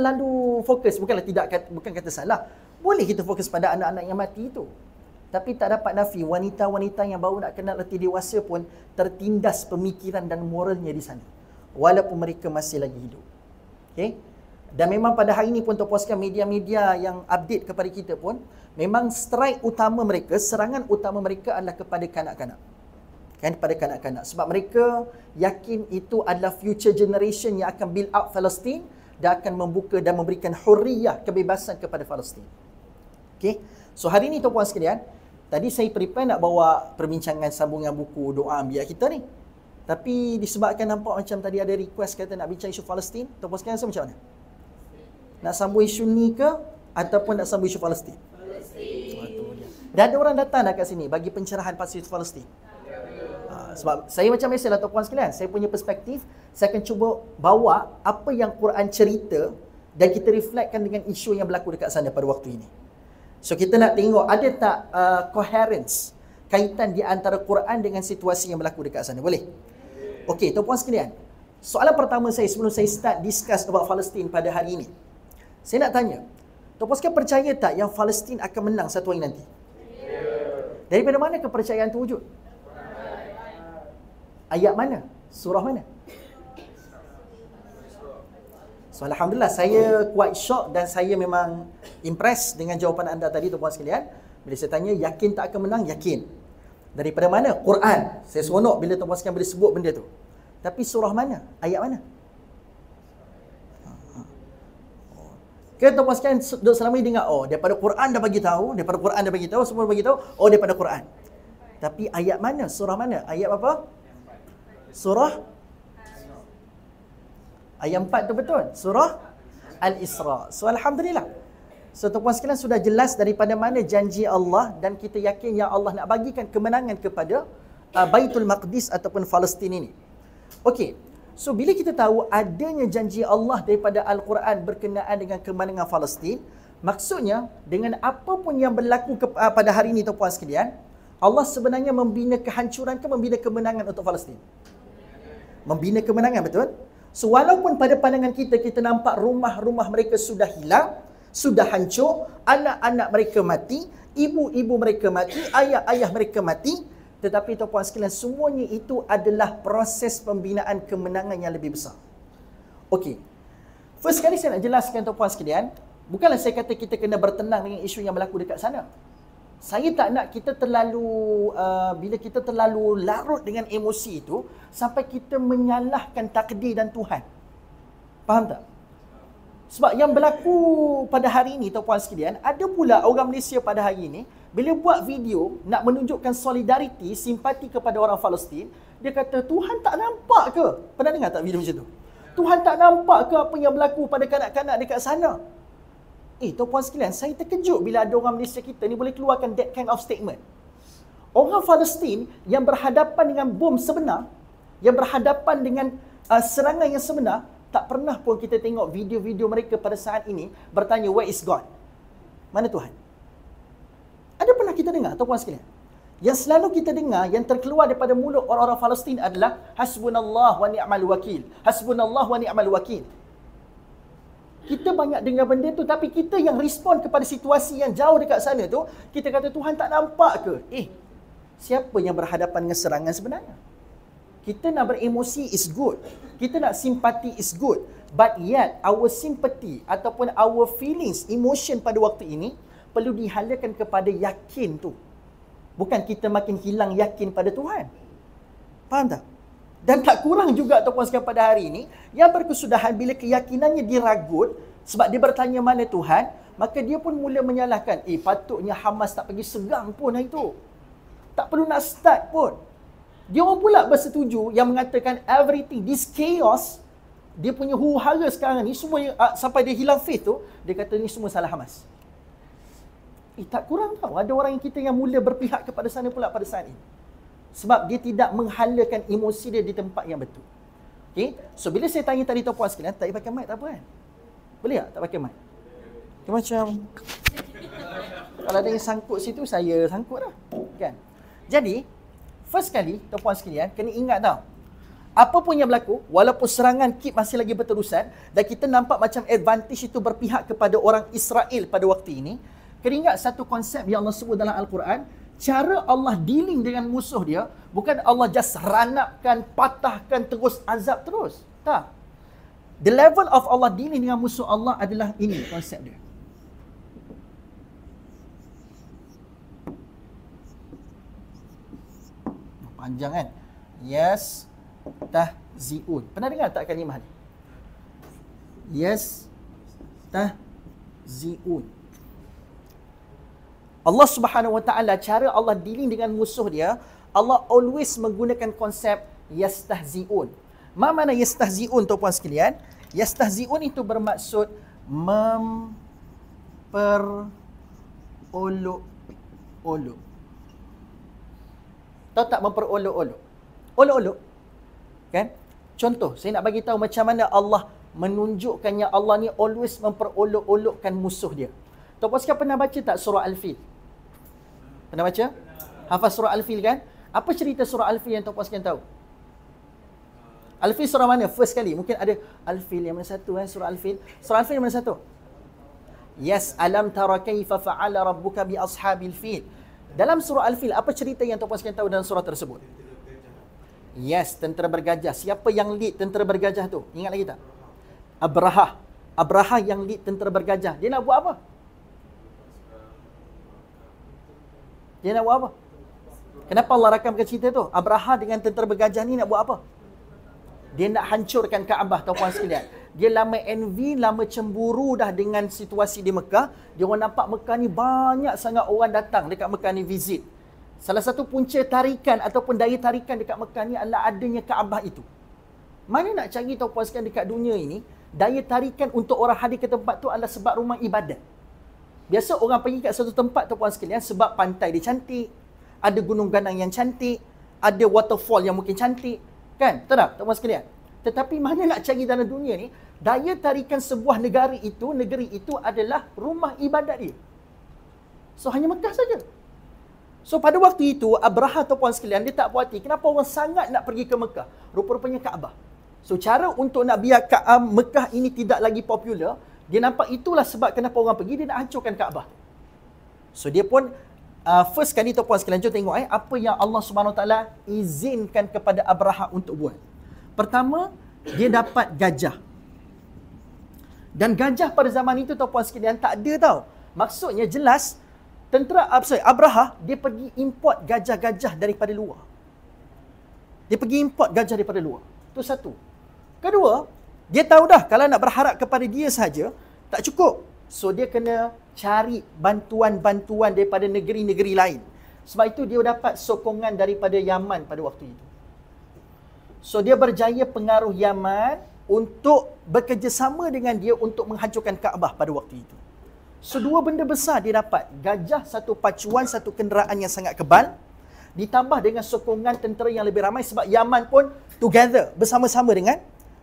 terlalu fokus bukanlah tidak kata, bukan kata salah boleh kita fokus pada anak-anak yang mati itu tapi tak dapat nafi wanita-wanita yang baru nak kenal letih dewasa pun tertindas pemikiran dan moralnya di sana walaupun mereka masih lagi hidup okey dan memang pada hari ini pun terpuaskan media-media yang update kepada kita pun memang strike utama mereka serangan utama mereka adalah kepada kanak-kanak kan pada kanak-kanak sebab mereka yakin itu adalah future generation yang akan build up Palestine dan akan membuka dan memberikan huriah kebebasan kepada Palestin. Okey. So hari ini tuan-tuan sekalian, tadi saya prepare nak bawa perbincangan sambungan buku doa ambiar kita ni. Tapi disebabkan nampak macam tadi ada request kata nak bincang isu Palestin, tuan-tuan sekalian rasa macam mana? Nak sambung isu ni ke ataupun nak sambung isu Palestin? Palestin. Dan ada orang datang dah kat sini bagi pencerahan pasal isu Palestin sebab saya macam biasa lah Tuan Puan sekalian saya punya perspektif saya akan cuba bawa apa yang Quran cerita dan kita reflectkan dengan isu yang berlaku dekat sana pada waktu ini so kita nak tengok ada tak uh, coherence kaitan di antara Quran dengan situasi yang berlaku dekat sana boleh? ok Tuan Puan sekalian soalan pertama saya sebelum saya start discuss about Palestin pada hari ini saya nak tanya Tuan Puan sekalian percaya tak yang Palestin akan menang satu hari nanti? Daripada mana kepercayaan itu wujud? Yeah ayat mana? Surah mana? So alhamdulillah saya quite shock dan saya memang impress dengan jawapan anda tadi tuan-tuan sekalian. Bila saya tanya yakin tak akan menang? Yakin. Daripada mana? Quran. Saya seronok bila tuan-tuan sekalian boleh sebut benda tu. Tapi surah mana? Ayat mana? Ke tuan-tuan sekalian duduk selama ini dengar, oh daripada Quran dah bagi tahu, daripada Quran dah bagi tahu, semua bagi tahu, oh daripada Quran. Tapi ayat mana? Surah mana? Ayat apa? surah ayat 4 tu betul surah al-isra so alhamdulillah so tuan-tuan sekalian sudah jelas daripada mana janji Allah dan kita yakin yang Allah nak bagikan kemenangan kepada uh, Baitul Maqdis ataupun Palestin ini okey so bila kita tahu adanya janji Allah daripada al-Quran berkenaan dengan kemenangan Palestin maksudnya dengan apa pun yang berlaku uh, pada hari ini tuan-tuan sekalian Allah sebenarnya membina kehancuran ke membina kemenangan untuk Palestin membina kemenangan betul so walaupun pada pandangan kita kita nampak rumah-rumah mereka sudah hilang sudah hancur anak-anak mereka mati ibu-ibu mereka mati ayah-ayah mereka mati tetapi tuan-tuan sekalian semuanya itu adalah proses pembinaan kemenangan yang lebih besar okey first kali saya nak jelaskan tuan-tuan sekalian bukanlah saya kata kita kena bertenang dengan isu yang berlaku dekat sana saya tak nak kita terlalu uh, bila kita terlalu larut dengan emosi itu sampai kita menyalahkan takdir dan Tuhan. Faham tak? Sebab yang berlaku pada hari ini tuan puan sekalian, ada pula orang Malaysia pada hari ini bila buat video nak menunjukkan solidariti, simpati kepada orang Palestin, dia kata Tuhan tak nampak ke? Pernah dengar tak video macam tu? Tuhan tak nampak ke apa yang berlaku pada kanak-kanak dekat sana? Eh tuan-puan sekalian, saya terkejut bila ada orang Malaysia kita ni boleh keluarkan that kind of statement. Orang Palestin yang berhadapan dengan bom sebenar, yang berhadapan dengan uh, serangan yang sebenar, tak pernah pun kita tengok video-video mereka pada saat ini bertanya, where is God? Mana Tuhan? Ada pernah kita dengar, tuan-puan sekalian? Yang selalu kita dengar, yang terkeluar daripada mulut orang-orang Palestin adalah Hasbunallah wa ni'mal wakil. Hasbunallah wa ni'mal wakil. Kita banyak dengar benda tu tapi kita yang respon kepada situasi yang jauh dekat sana tu, kita kata Tuhan tak nampak ke? Eh, siapa yang berhadapan dengan serangan sebenarnya? Kita nak beremosi is good. Kita nak simpati is good. But yet, our sympathy ataupun our feelings, emotion pada waktu ini perlu dihalakan kepada yakin tu. Bukan kita makin hilang yakin pada Tuhan. Faham tak? dan tak kurang juga ataupun sekarang pada hari ini yang berkesudahan bila keyakinannya diragut sebab dia bertanya mana Tuhan maka dia pun mula menyalahkan eh patutnya Hamas tak pergi segang pun hari itu tak perlu nak start pun dia orang pula bersetuju yang mengatakan everything this chaos dia punya huru-hara sekarang ni semua uh, sampai dia hilang faith tu dia kata ni semua salah Hamas eh tak kurang tau ada orang yang kita yang mula berpihak kepada sana pula pada saat ini sebab dia tidak menghalakan emosi dia di tempat yang betul. Okey. So bila saya tanya tadi tuan puan sekalian, tak payah pakai mic tak apa kan? Boleh tak tak pakai mic? Dia macam kalau ada yang sangkut situ, saya sangkut dah. Kan? Jadi, first kali, tuan puan sekalian, kena ingat tau. Apa pun yang berlaku, walaupun serangan keep masih lagi berterusan dan kita nampak macam advantage itu berpihak kepada orang Israel pada waktu ini, kena ingat satu konsep yang Allah sebut dalam Al-Quran, cara Allah dealing dengan musuh dia bukan Allah just ranapkan, patahkan terus azab terus. Tak. The level of Allah dealing dengan musuh Allah adalah ini konsep dia. Panjang kan? Yes tahziun. Pernah dengar tak kalimah ni? Yes tahziun. ziun. Allah Subhanahu Wa Taala cara Allah dealing dengan musuh dia, Allah always menggunakan konsep yastahziun. Ma mana yastahziun tuan-puan sekalian? Yastahziun itu bermaksud memperolok-olok. Tahu tak memperolok-olok? Olok-olok. Kan? Contoh, saya nak bagi tahu macam mana Allah menunjukkannya Allah ni always memperolok-olokkan musuh dia. Tuan-puan sekalian pernah baca tak surah Al-Fil? Pernah baca? Hafaz surah Al-Fil kan? Apa cerita surah Al-Fil yang Tuan sekalian tahu? Al-Fil surah mana? First kali. Mungkin ada Al-Fil yang mana satu kan? Surah Al-Fil. Surah Al-Fil yang mana satu? Yes, alam tara kaifa fa'ala rabbuka bi ashabil fil. Dalam surah Al-Fil, apa cerita yang Tuan sekalian tahu dalam surah tersebut? Yes, tentera bergajah. Siapa yang lead tentera bergajah tu? Ingat lagi tak? Abraha. Abraha yang lead tentera bergajah. Dia nak buat apa? Dia nak buat apa? Kenapa Allah rakamkan cerita tu? Abraha dengan tentera bergajah ni nak buat apa? Dia nak hancurkan Kaabah tau puan sekalian. Dia lama envy, lama cemburu dah dengan situasi di Mekah. Dia orang nampak Mekah ni banyak sangat orang datang dekat Mekah ni visit. Salah satu punca tarikan ataupun daya tarikan dekat Mekah ni adalah adanya Kaabah itu. Mana nak cari tau puan sekalian dekat dunia ini, daya tarikan untuk orang hadir ke tempat tu adalah sebab rumah ibadat biasa orang pergi kat satu tempat tu puan sekalian sebab pantai dia cantik, ada gunung-ganang yang cantik, ada waterfall yang mungkin cantik, kan? Betul tak, tuan sekalian? Tetapi mana nak cari dalam dunia ni, daya tarikan sebuah negara itu, negeri itu adalah rumah ibadat dia. So hanya Mekah saja. So pada waktu itu, Abraha atau puan sekalian, dia tak puas hati. Kenapa orang sangat nak pergi ke Mekah? Rupa-rupanya Kaabah. So cara untuk nak biar ah, Mekah ini tidak lagi popular, dia nampak itulah sebab kenapa orang pergi dia nak hancurkan Kaabah. So dia pun uh, first kali tu puan sekalian tengok eh apa yang Allah Subhanahu taala izinkan kepada Abraha untuk buat. Pertama dia dapat gajah. Dan gajah pada zaman itu tu puan sekalian tak ada tau. Maksudnya jelas tentera ah, sorry, Abraha dia pergi import gajah-gajah daripada luar. Dia pergi import gajah daripada luar. Tu satu. Kedua, dia tahu dah kalau nak berharap kepada dia saja tak cukup so dia kena cari bantuan-bantuan daripada negeri-negeri lain sebab itu dia dapat sokongan daripada Yaman pada waktu itu so dia berjaya pengaruh Yaman untuk bekerjasama dengan dia untuk menghancurkan Kaabah pada waktu itu so dua benda besar dia dapat gajah satu pacuan satu kenderaan yang sangat kebal ditambah dengan sokongan tentera yang lebih ramai sebab Yaman pun together bersama-sama dengan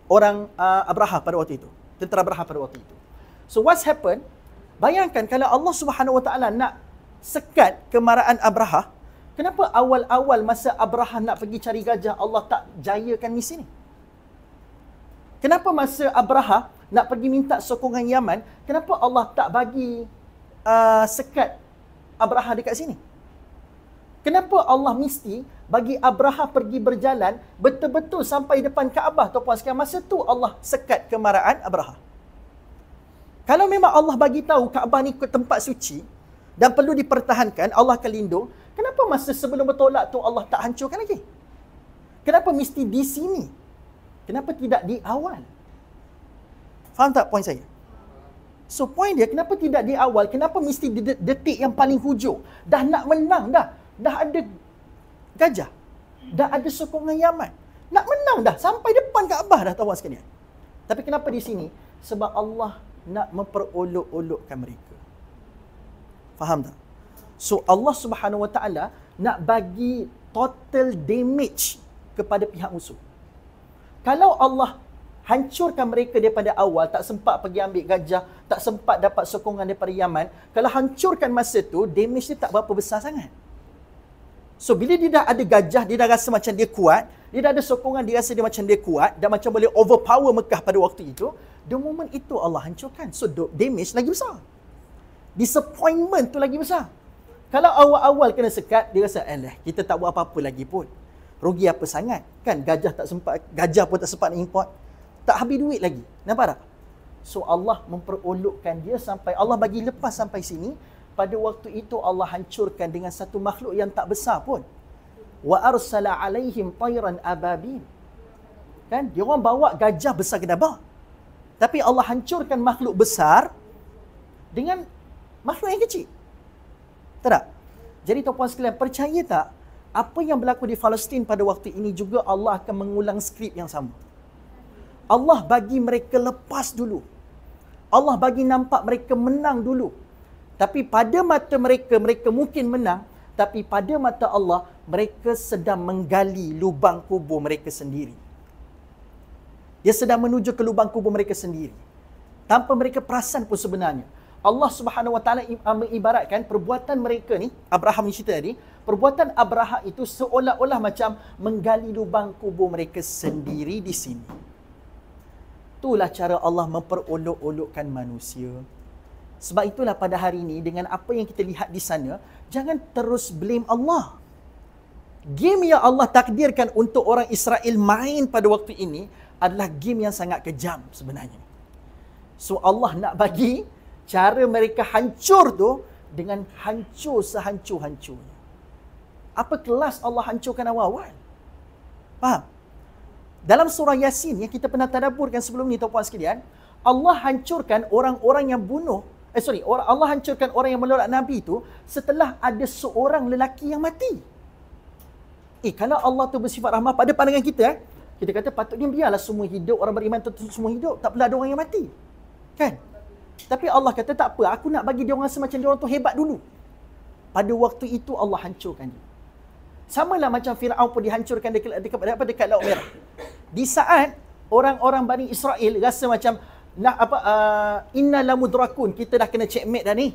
orang uh, Abraha pada waktu itu. Tentera Abraha pada waktu itu. So what's happen? Bayangkan kalau Allah Subhanahu Wa Taala nak sekat kemarahan Abraha, kenapa awal-awal masa Abraha nak pergi cari gajah Allah tak jayakan misi ni? Kenapa masa Abraha nak pergi minta sokongan Yaman, kenapa Allah tak bagi uh, sekat Abraha dekat sini? Kenapa Allah mesti bagi Abraha pergi berjalan betul-betul sampai depan Kaabah ataupun sekian masa tu Allah sekat kemarahan Abraha. Kalau memang Allah bagi tahu Kaabah ni tempat suci dan perlu dipertahankan, Allah akan lindung, kenapa masa sebelum bertolak tu Allah tak hancurkan lagi? Kenapa mesti di sini? Kenapa tidak di awal? Faham tak poin saya? So point dia, kenapa tidak di awal? Kenapa mesti di detik yang paling hujung? Dah nak menang dah dah ada gajah. Dah ada sokongan Yaman. Nak menang dah. Sampai depan Kaabah dah tawas sekalian. Tapi kenapa di sini? Sebab Allah nak memperolok-olokkan mereka. Faham tak? So Allah subhanahu wa ta'ala nak bagi total damage kepada pihak musuh. Kalau Allah hancurkan mereka daripada awal, tak sempat pergi ambil gajah, tak sempat dapat sokongan daripada Yaman, kalau hancurkan masa tu, damage ni tak berapa besar sangat. So bila dia dah ada gajah, dia dah rasa macam dia kuat, dia dah ada sokongan, dia rasa dia macam dia kuat dan macam boleh overpower Mekah pada waktu itu, the moment itu Allah hancurkan. So the damage lagi besar. Disappointment tu lagi besar. Kalau awal-awal kena sekat, dia rasa, eh kita tak buat apa-apa lagi pun. Rugi apa sangat. Kan gajah tak sempat, gajah pun tak sempat nak import. Tak habis duit lagi. Nampak tak? So Allah memperolokkan dia sampai, Allah bagi lepas sampai sini, pada waktu itu Allah hancurkan dengan satu makhluk yang tak besar pun. Wa arsala alaihim tayran ababin. Kan? Dia orang bawa gajah besar ke dabah. Tapi Allah hancurkan makhluk besar dengan makhluk yang kecil. Betul tak? Jadi tuan-tuan sekalian, percaya tak apa yang berlaku di Palestin pada waktu ini juga Allah akan mengulang skrip yang sama. Allah bagi mereka lepas dulu. Allah bagi nampak mereka menang dulu. Tapi pada mata mereka, mereka mungkin menang. Tapi pada mata Allah, mereka sedang menggali lubang kubur mereka sendiri. Dia sedang menuju ke lubang kubur mereka sendiri. Tanpa mereka perasan pun sebenarnya. Allah Subhanahu Wa Taala mengibaratkan perbuatan mereka ni, Abraham ni cerita tadi, perbuatan Abraham itu seolah-olah macam menggali lubang kubur mereka sendiri di sini. Itulah cara Allah memperolok-olokkan manusia. Sebab itulah pada hari ini dengan apa yang kita lihat di sana, jangan terus blame Allah. Game yang Allah takdirkan untuk orang Israel main pada waktu ini adalah game yang sangat kejam sebenarnya. So Allah nak bagi cara mereka hancur tu dengan hancur sehancur-hancurnya. Apa kelas Allah hancurkan awal-awal? Faham? Dalam surah Yasin yang kita pernah tadaburkan sebelum ni tuan-puan sekalian, Allah hancurkan orang-orang yang bunuh eh sorry orang Allah hancurkan orang yang menolak nabi itu setelah ada seorang lelaki yang mati eh kalau Allah tu bersifat rahmat pada pandangan kita eh kita kata patutnya biarlah semua hidup orang beriman tu semua hidup tak perlu ada orang yang mati kan tapi Allah kata tak apa aku nak bagi dia orang semacam dia orang tu hebat dulu pada waktu itu Allah hancurkan dia sama lah macam Fir'aun pun dihancurkan dekat, dekat, dekat, dekat Laut Merah. Di saat orang-orang Bani Israel rasa macam nah apa uh, innalamudrakun kita dah kena checkmate dah ni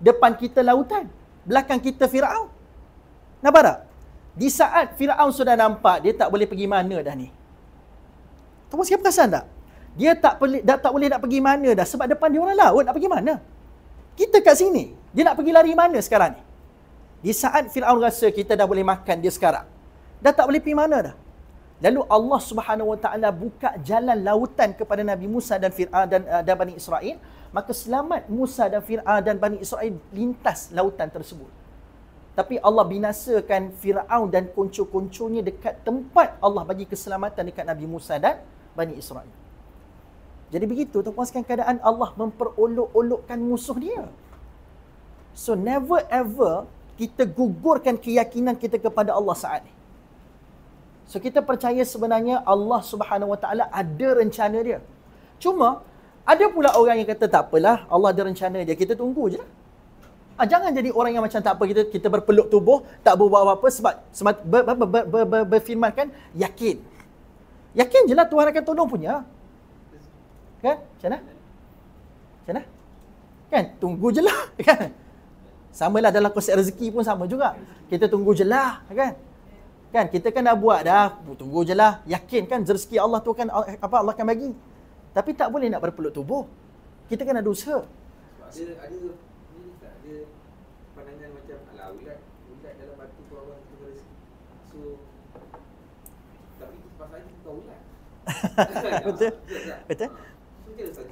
depan kita lautan belakang kita firaun nampak tak di saat firaun sudah nampak dia tak boleh pergi mana dah ni tahu siapa perasan tak dia tak boleh dah tak boleh nak pergi mana dah sebab depan dia orang laut nak pergi mana kita kat sini dia nak pergi lari mana sekarang ni di saat firaun rasa kita dah boleh makan dia sekarang dah tak boleh pergi mana dah Lalu Allah Subhanahu Wa Taala buka jalan lautan kepada Nabi Musa dan Fir'aun ah, dan, uh, dan Bani Israel, maka selamat Musa dan Fir'aun ah, dan Bani Israel lintas lautan tersebut. Tapi Allah binasakan Fir'aun dan konco-konconya dekat tempat Allah bagi keselamatan dekat Nabi Musa dan Bani Israel. Jadi begitu, tuan-tuan keadaan Allah memperolok-olokkan musuh dia. So never ever kita gugurkan keyakinan kita kepada Allah saat ini. So kita percaya sebenarnya Allah Subhanahu Wa Taala ada rencana dia. Cuma ada pula orang yang kata tak apalah, Allah ada rencana dia, kita tunggu je. Ha, jangan jadi orang yang macam tak apa kita kita berpeluk tubuh, tak berbuat apa-apa sebab, sebab ber, ber, ber, ber, ber, ber, berfirman kan yakin. Yakin jelah lah Tuhan akan tolong punya. Kan? Macam mana? Macam mana? Kan? Tunggu jelah. Kan? Sama lah dalam konsep rezeki pun sama juga. Kita tunggu jelah. Kan? Kan kita kan dah buat dah, tunggu je lah. Yakin kan rezeki Allah tu kan apa Allah akan bagi. Tapi tak boleh nak berpeluk tubuh. Kita kan ada usaha. Sebab ada, ada, tak ada macam ala ulat. dalam batu tu orang tu ya, ah, rezeki. tapi pasal itu kau Betul? Betul?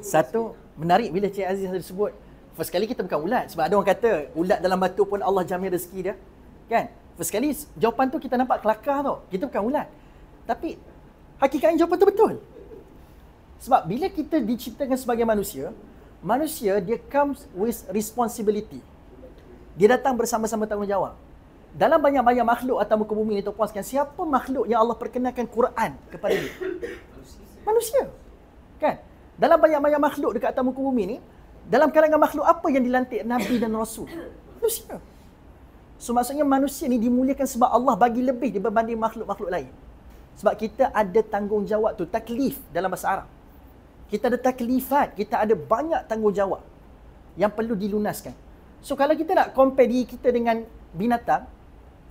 Satu, menarik bila Cik Aziz ada sebut. First kali kita bukan ulat. Sebab ada orang kata, ulat dalam batu pun Allah jamin rezeki dia. Kan? first kali jawapan tu kita nampak kelakar tu. Kita bukan ulat. Tapi hakikatnya jawapan tu betul. Sebab bila kita diciptakan sebagai manusia, manusia dia comes with responsibility. Dia datang bersama-sama tanggungjawab. Dalam banyak-banyak makhluk atau muka bumi ni terpuaskan, siapa makhluk yang Allah perkenalkan Quran kepada dia? Manusia. Kan? Dalam banyak-banyak makhluk dekat atas muka bumi ni, dalam kalangan makhluk apa yang dilantik Nabi dan Rasul? Manusia. So maksudnya manusia ni dimuliakan sebab Allah bagi lebih berbanding makhluk-makhluk lain. Sebab kita ada tanggungjawab tu, taklif dalam bahasa Arab. Kita ada taklifat, kita ada banyak tanggungjawab yang perlu dilunaskan. So kalau kita nak compare diri kita dengan binatang,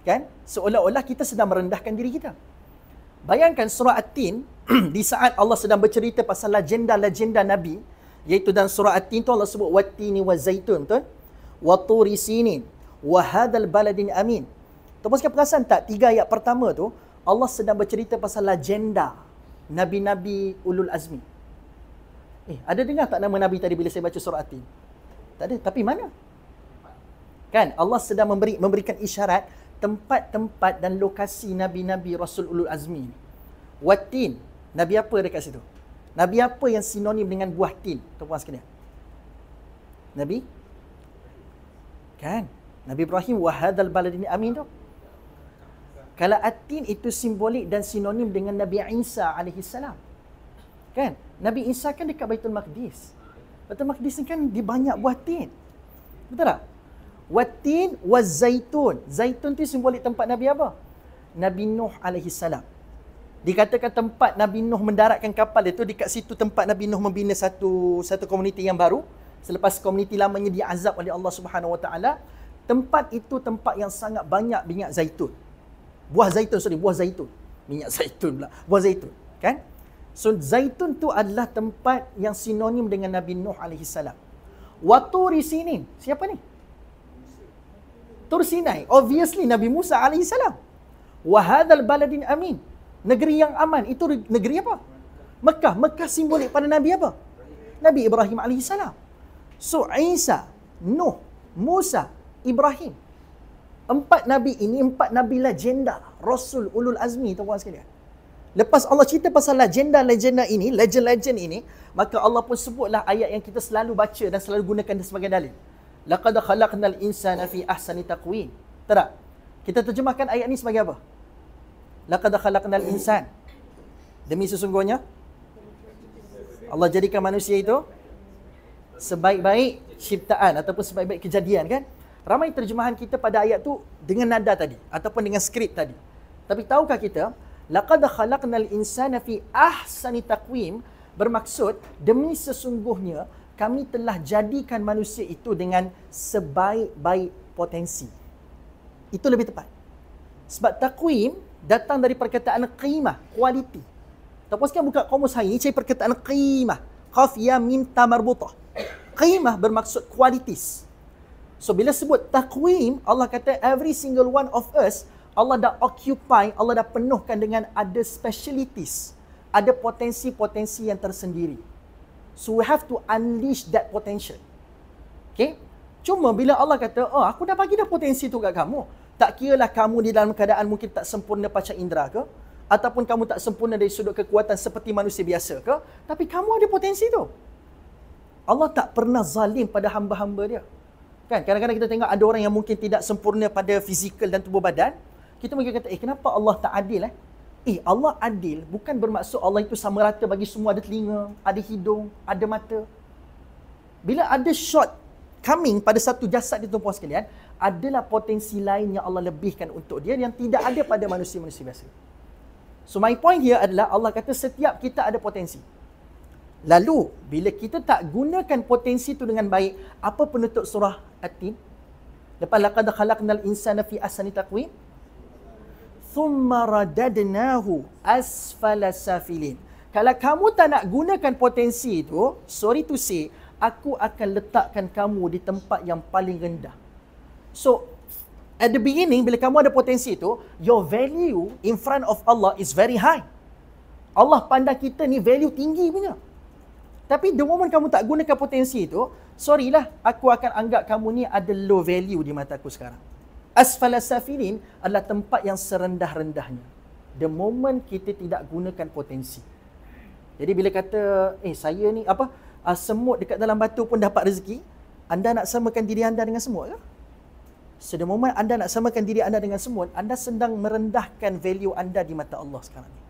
kan? Seolah-olah kita sedang merendahkan diri kita. Bayangkan surah Atin di saat Allah sedang bercerita pasal legenda-legenda Nabi, iaitu dalam surah Atin tu Allah sebut watini wa zaitun, betul? Wa turisinin, wa hadzal baladin amin. Teruskan perasan tak tiga ayat pertama tu Allah sedang bercerita pasal legenda nabi-nabi ulul azmi. Eh, ada dengar tak nama nabi tadi bila saya baca surah Atin? Tak ada, tapi mana? Kan Allah sedang memberi memberikan isyarat tempat-tempat dan lokasi nabi-nabi rasul ulul azmi ni. Watin, nabi apa dekat situ? Nabi apa yang sinonim dengan buah tin? Tuan-tuan sekalian. Nabi? Kan? Nabi Ibrahim wahadal baladin amin tu. Kalau atin itu simbolik dan sinonim dengan Nabi Isa alaihi salam. Kan? Nabi Isa kan dekat Baitul Maqdis. Baitul Maqdis kan di banyak buah tin. Betul tak? Watin wa zaitun. Zaitun tu simbolik tempat Nabi apa? Nabi Nuh alaihi salam. Dikatakan tempat Nabi Nuh mendaratkan kapal itu dekat situ tempat Nabi Nuh membina satu satu komuniti yang baru selepas komuniti lamanya diazab oleh Allah Subhanahu wa taala Tempat itu tempat yang sangat banyak minyak zaitun. Buah zaitun, sorry, buah zaitun. Minyak zaitun pula. Buah zaitun, kan? So, zaitun tu adalah tempat yang sinonim dengan Nabi Nuh salam. Watu sini Siapa ni? Tursinai. Obviously, Nabi Musa alaihi salam. AS. Wahadal baladin amin. Negeri yang aman. Itu negeri apa? Mekah. Mekah simbolik pada Nabi apa? Nabi Ibrahim alaihi salam. So, Isa, Nuh, Musa, Ibrahim. Empat Nabi ini, empat Nabi legenda. Rasul Ulul Azmi, tuan-tuan sekalian. Lepas Allah cerita pasal legenda-legenda ini, legend-legend ini, maka Allah pun sebutlah ayat yang kita selalu baca dan selalu gunakan sebagai dalil. Laqad khalaqnal insana fi ahsani taqwin. Tak Kita terjemahkan ayat ini sebagai apa? Laqad khalaqnal insan. Demi sesungguhnya, Allah jadikan manusia itu sebaik-baik ciptaan ataupun sebaik-baik kejadian kan? ramai terjemahan kita pada ayat tu dengan nada tadi ataupun dengan skrip tadi. Tapi tahukah kita laqad khalaqnal insana fi ahsani taqwim bermaksud demi sesungguhnya kami telah jadikan manusia itu dengan sebaik-baik potensi. Itu lebih tepat. Sebab taqwim datang dari perkataan qimah, kualiti. Tak puas buka komus hari ini, cari perkataan qimah. Qaf ya mim ta Qimah bermaksud kualitis. So bila sebut takwim, Allah kata every single one of us, Allah dah occupy, Allah dah penuhkan dengan ada specialities, ada potensi-potensi yang tersendiri. So we have to unleash that potential. Okay? Cuma bila Allah kata, oh aku dah bagi dah potensi tu kat kamu. Tak kira lah kamu di dalam keadaan mungkin tak sempurna pacar indera ke? Ataupun kamu tak sempurna dari sudut kekuatan seperti manusia biasa ke? Tapi kamu ada potensi tu. Allah tak pernah zalim pada hamba-hamba dia. Kan kadang-kadang kita tengok ada orang yang mungkin tidak sempurna pada fizikal dan tubuh badan, kita mungkin kata, "Eh, kenapa Allah tak adil eh?" Eh, Allah adil bukan bermaksud Allah itu sama rata bagi semua ada telinga, ada hidung, ada mata. Bila ada shot coming pada satu jasad di tuan-puan sekalian, adalah potensi lain yang Allah lebihkan untuk dia yang tidak ada pada manusia-manusia biasa. So my point here adalah Allah kata setiap kita ada potensi. Lalu bila kita tak gunakan potensi itu dengan baik, apa penutup surah atin lepas laqad khalaqnal insana fi ahsani taqwim thumma radadnahu asfala safilin kalau kamu tak nak gunakan potensi itu sorry to say aku akan letakkan kamu di tempat yang paling rendah so at the beginning bila kamu ada potensi itu your value in front of Allah is very high Allah pandang kita ni value tinggi punya tapi the moment kamu tak gunakan potensi itu sorry lah, aku akan anggap kamu ni ada low value di mata aku sekarang. Asfala adalah tempat yang serendah-rendahnya. The moment kita tidak gunakan potensi. Jadi bila kata, eh saya ni apa, ah, semut dekat dalam batu pun dapat rezeki, anda nak samakan diri anda dengan semut ke? So the moment anda nak samakan diri anda dengan semut, anda sedang merendahkan value anda di mata Allah sekarang ni.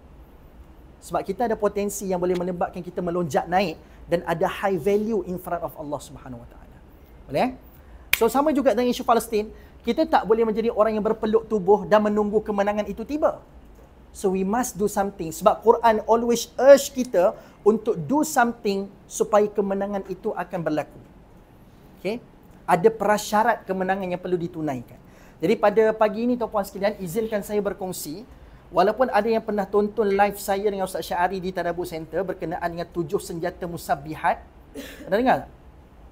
Sebab kita ada potensi yang boleh menyebabkan kita melonjak naik dan ada high value in front of Allah Subhanahu Wa Taala. Boleh? Eh? So sama juga dengan isu Palestin, kita tak boleh menjadi orang yang berpeluk tubuh dan menunggu kemenangan itu tiba. So we must do something sebab Quran always urge kita untuk do something supaya kemenangan itu akan berlaku. Okay? Ada prasyarat kemenangan yang perlu ditunaikan. Jadi pada pagi ini tuan-puan sekalian izinkan saya berkongsi Walaupun ada yang pernah tonton live saya dengan Ustaz Syahari di Tadabu Center berkenaan dengan tujuh senjata musabihat. ada dengar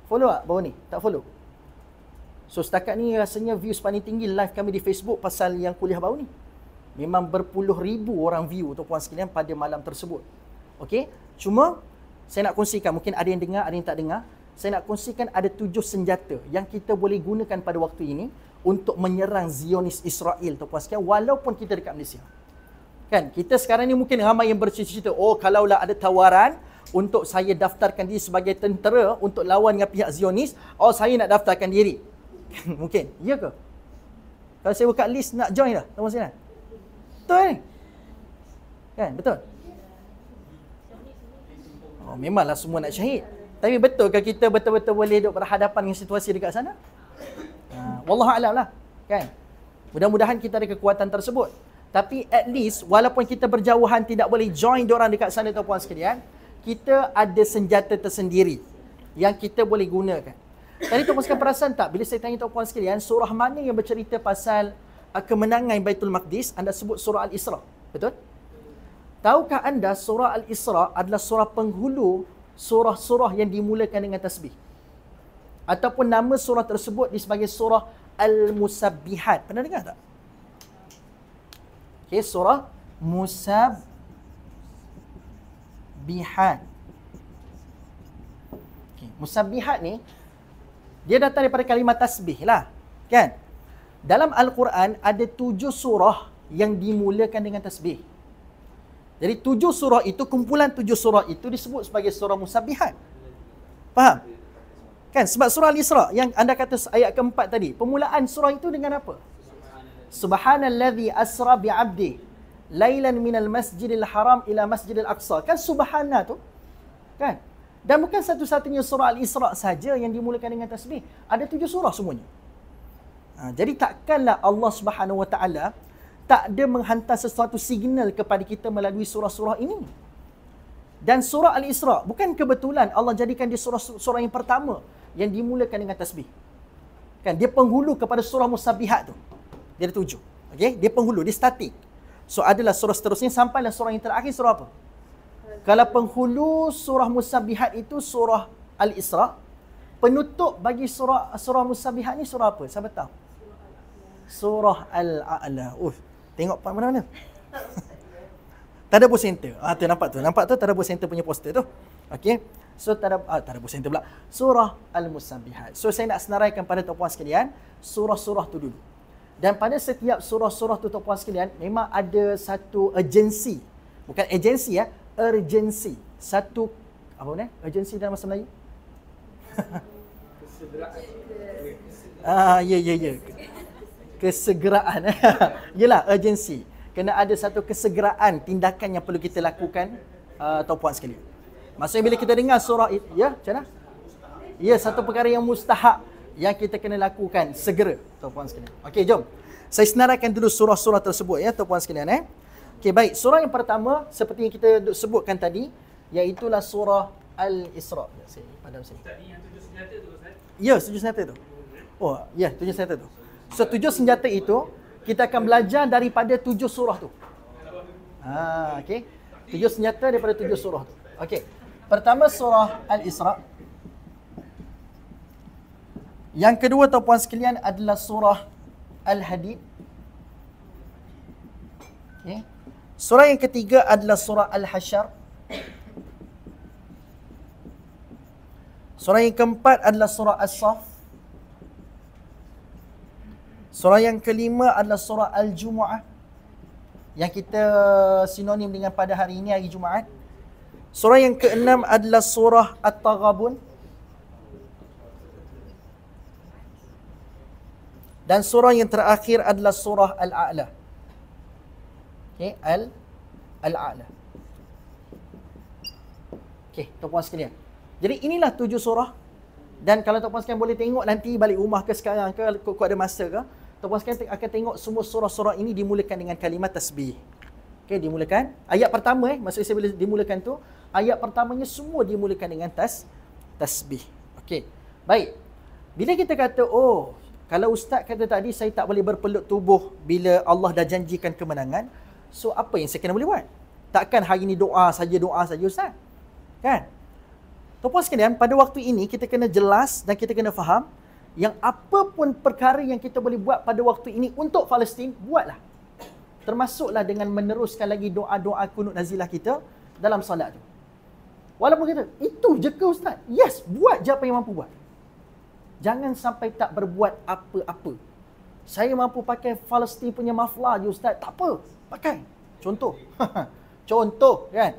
Follow tak bawah ni? Tak follow? So setakat ni rasanya views paling tinggi live kami di Facebook pasal yang kuliah bau ni. Memang berpuluh ribu orang view tu puan sekalian pada malam tersebut. Okay? Cuma saya nak kongsikan, mungkin ada yang dengar, ada yang tak dengar. Saya nak kongsikan ada tujuh senjata yang kita boleh gunakan pada waktu ini untuk menyerang Zionis Israel tu puan sekalian walaupun kita dekat Malaysia. Kan? Kita sekarang ni mungkin ramai yang bercerita, oh kalaulah ada tawaran untuk saya daftarkan diri sebagai tentera untuk lawan dengan pihak Zionis, oh saya nak daftarkan diri. mungkin. Ya ke? Kalau saya buka list nak join dah, tahu maksudnya? Betul kan? Kan? Betul? Oh, memanglah semua nak syahid. Tapi betul ke kita betul-betul boleh duduk berhadapan dengan situasi dekat sana? Ha, ah, Wallahualam lah. Kan? Mudah-mudahan kita ada kekuatan tersebut. Tapi at least walaupun kita berjauhan tidak boleh join orang dekat sana tuan puan sekalian, kita ada senjata tersendiri yang kita boleh gunakan. Tadi tuan puan perasan tak bila saya tanya tuan puan sekalian, surah mana yang bercerita pasal uh, kemenangan Baitul Maqdis? Anda sebut surah Al-Isra. Betul? Tahukah anda surah Al-Isra adalah surah penghulu surah-surah yang dimulakan dengan tasbih? Ataupun nama surah tersebut disebagai surah Al-Musabbihat. Pernah dengar tak? is surah Musabbihat. Okay. Musabbihat ni, dia datang daripada kalimah tasbih lah. Kan? Dalam Al-Quran, ada tujuh surah yang dimulakan dengan tasbih. Jadi tujuh surah itu, kumpulan tujuh surah itu disebut sebagai surah Musabbihat. Faham? Kan? Sebab surah Al-Isra yang anda kata ayat keempat tadi, permulaan surah itu dengan Apa? Subhanallazi asra bi abdi, lailan minal masjidil haram ila masjidil aqsa. Kan subhana tu. Kan? Dan bukan satu-satunya surah Al-Isra' saja yang dimulakan dengan tasbih. Ada tujuh surah semuanya. Ha, jadi takkanlah Allah Subhanahu Wa Taala tak ada menghantar sesuatu signal kepada kita melalui surah-surah ini. Dan surah Al-Isra' bukan kebetulan Allah jadikan dia surah-surah yang pertama yang dimulakan dengan tasbih. Kan? Dia penghulu kepada surah Musabihat tu. Dia ada tujuh. okay? dia penghulu, dia starting. So adalah surah seterusnya sampai lah surah yang terakhir surah apa? Kalau penghulu surah Musabbihat itu surah Al-Isra, penutup bagi surah surah Musabbihat ni surah apa? Siapa tahu? Surah Al-A'la. Uh, tengok pak mana-mana. tak ada center. Ah tu nampak tu. Nampak tu tak ada center punya poster tu. Okey. So tak ada ah, tak center pula. Surah Al-Musabbihat. So saya nak senaraikan pada tuan-tuan sekalian, surah-surah tu dulu dan pada setiap surah-surah tu tuan-puan sekalian memang ada satu agensi bukan agensi ya urgency satu apa ni agensi dalam bahasa Melayu kesegeraan ah ya ya ya kesegeraan eh. yalah agensi kena ada satu kesegeraan tindakan yang perlu kita lakukan uh, ah, tuan-puan sekalian maksudnya bila kita dengar surah ya macam mana ya satu perkara yang mustahak yang kita kena lakukan segera tuan-tuan sekalian. Okey, jom. Saya senaraikan dulu surah-surah tersebut ya tuan-tuan sekalian eh. Okey, baik. Surah yang pertama seperti yang kita sebutkan tadi iaitu surah Al-Isra. Ya, saya padam sini. Tadi yang tujuh senjata tu Ustaz. Ya, tujuh senjata tu. Oh, ya, tujuh senjata tu. So tujuh senjata itu kita akan belajar daripada tujuh surah tu. Ha, okey. Tujuh senjata daripada tujuh surah tu. Okey. Pertama surah Al-Isra. Yang kedua tuan-puan sekalian adalah surah Al-Hadid. Okay. Surah yang ketiga adalah surah Al-Hashar. Surah yang keempat adalah surah As-Saf. Surah yang kelima adalah surah Al-Jumu'ah. Yang kita sinonim dengan pada hari ini, hari Jumaat. Surah yang keenam adalah surah At-Taghabun. dan surah yang terakhir adalah surah al-a'la Okay, al al-a'la Okay, tuan-tuan sekalian jadi inilah tujuh surah dan kalau tuan-tuan sekalian boleh tengok nanti balik rumah ke sekarang ke kau ada masa ke tuan-tuan sekalian akan tengok semua surah-surah ini dimulakan dengan kalimat tasbih Okay, dimulakan ayat pertama eh maksud saya bila dimulakan tu ayat pertamanya semua dimulakan dengan tas tasbih Okay, baik bila kita kata oh kalau ustaz kata tadi saya tak boleh berpeluk tubuh bila Allah dah janjikan kemenangan, so apa yang saya kena boleh buat? Takkan hari ini doa saja doa saja ustaz. Kan? Tuan-tuan sekalian, pada waktu ini kita kena jelas dan kita kena faham yang apa pun perkara yang kita boleh buat pada waktu ini untuk Palestin, buatlah. Termasuklah dengan meneruskan lagi doa-doa kunut nazilah kita dalam solat tu. Walaupun kita, itu je ke Ustaz? Yes, buat je apa yang mampu buat jangan sampai tak berbuat apa-apa. Saya mampu pakai Palestin punya mafla, je ustaz. Tak apa, pakai. Contoh. Contoh kan.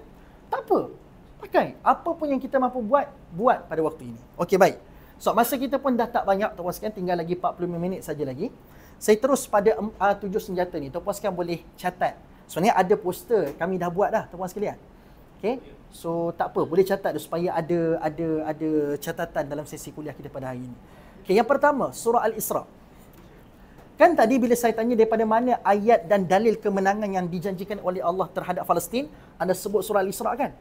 Tak apa. Pakai. Apa pun yang kita mampu buat, buat pada waktu ini. Okey, baik. So, masa kita pun dah tak banyak, Tuan Puan tinggal lagi 45 minit saja lagi. Saya terus pada uh, tujuh senjata ni. Tuan Puan Sekian boleh catat. Sebenarnya so, ada poster kami dah buat dah, Tuan Puan Sekalian. Okey? So, tak apa. Boleh catat dah supaya ada ada ada catatan dalam sesi kuliah kita pada hari ini. Okay, yang pertama, surah Al-Isra. Kan tadi bila saya tanya daripada mana ayat dan dalil kemenangan yang dijanjikan oleh Allah terhadap Palestin, anda sebut surah Al-Isra kan?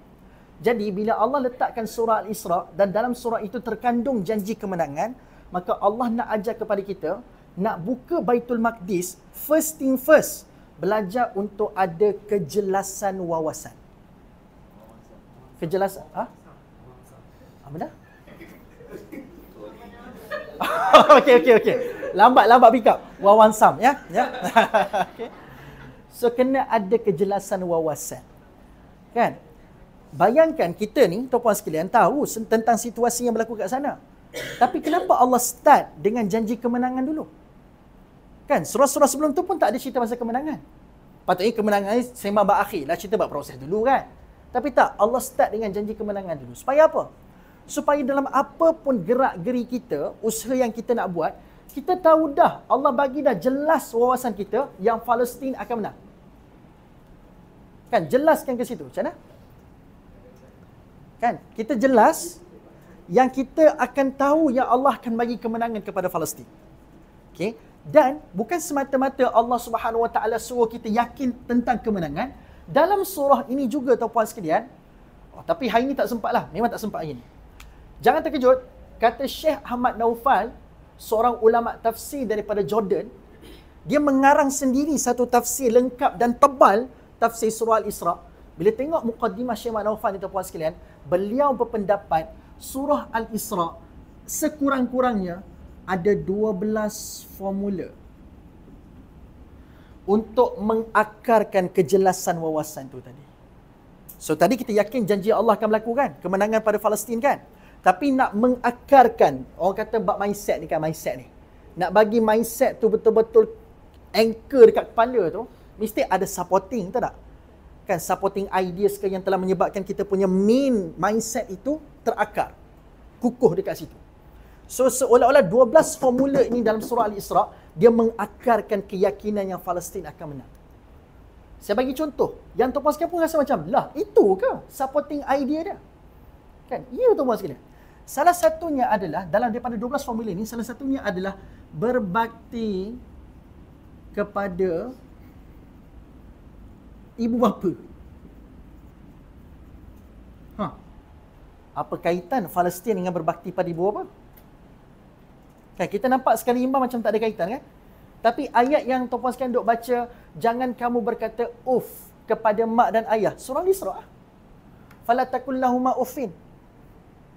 Jadi bila Allah letakkan surah Al-Isra dan dalam surah itu terkandung janji kemenangan, maka Allah nak ajar kepada kita nak buka Baitul Maqdis first thing first, belajar untuk ada kejelasan wawasan. Kejelasan? Ha? Apa dah? okay, okay, okay. Lambat, lambat pick up. Wawan sam, ya? ya? So, kena ada kejelasan wawasan. Kan? Bayangkan kita ni, tuan-puan sekalian, tahu tentang situasi yang berlaku kat sana. Tapi kenapa Allah start dengan janji kemenangan dulu? Kan? Surah-surah sebelum tu pun tak ada cerita pasal kemenangan. Patutnya kemenangan ni sembah akhir lah. Cerita buat proses dulu kan? Tapi tak, Allah start dengan janji kemenangan dulu. Supaya apa? supaya dalam apa pun gerak-geri kita, usaha yang kita nak buat, kita tahu dah Allah bagi dah jelas wawasan kita yang Palestin akan menang. Kan jelaskan ke situ. Macam mana? Kan kita jelas yang kita akan tahu yang Allah akan bagi kemenangan kepada Palestin. Okey. Dan bukan semata-mata Allah Subhanahu Wa Taala suruh kita yakin tentang kemenangan. Dalam surah ini juga tuan-puan sekalian. Oh, tapi hari ini tak sempatlah. Memang tak sempat hari ini. Jangan terkejut, kata Syekh Ahmad Naufal, seorang ulama tafsir daripada Jordan, dia mengarang sendiri satu tafsir lengkap dan tebal tafsir surah Al-Isra. Bila tengok mukadimah Syekh Ahmad Naufal ni tuan-puan sekalian, beliau berpendapat surah Al-Isra sekurang-kurangnya ada 12 formula untuk mengakarkan kejelasan wawasan tu tadi. So tadi kita yakin janji Allah akan berlaku kan? Kemenangan pada Palestin kan? Tapi nak mengakarkan orang kata bab mindset ni kan mindset ni. Nak bagi mindset tu betul-betul anchor dekat kepala tu mesti ada supporting tak? Kan supporting ideas ke yang telah menyebabkan kita punya main mindset itu terakar. Kukuh dekat situ. So seolah-olah 12 formula ini dalam surah Al-Isra dia mengakarkan keyakinan yang Palestin akan menang. Saya bagi contoh. Yang Tuan Puan sekalian pun rasa macam, lah itu ke supporting idea dia? Kan? Ya Tuan Puan sekalian. Salah satunya adalah dalam daripada 12 formula ini salah satunya adalah berbakti kepada ibu bapa. Ha. Apa kaitan Palestin dengan berbakti pada ibu bapa? Kan kita nampak sekali imbang macam tak ada kaitan kan? Tapi ayat yang tuan-tuan sekalian duk baca, jangan kamu berkata uff kepada mak dan ayah. Surah Al Isra. Fala lahumu uffin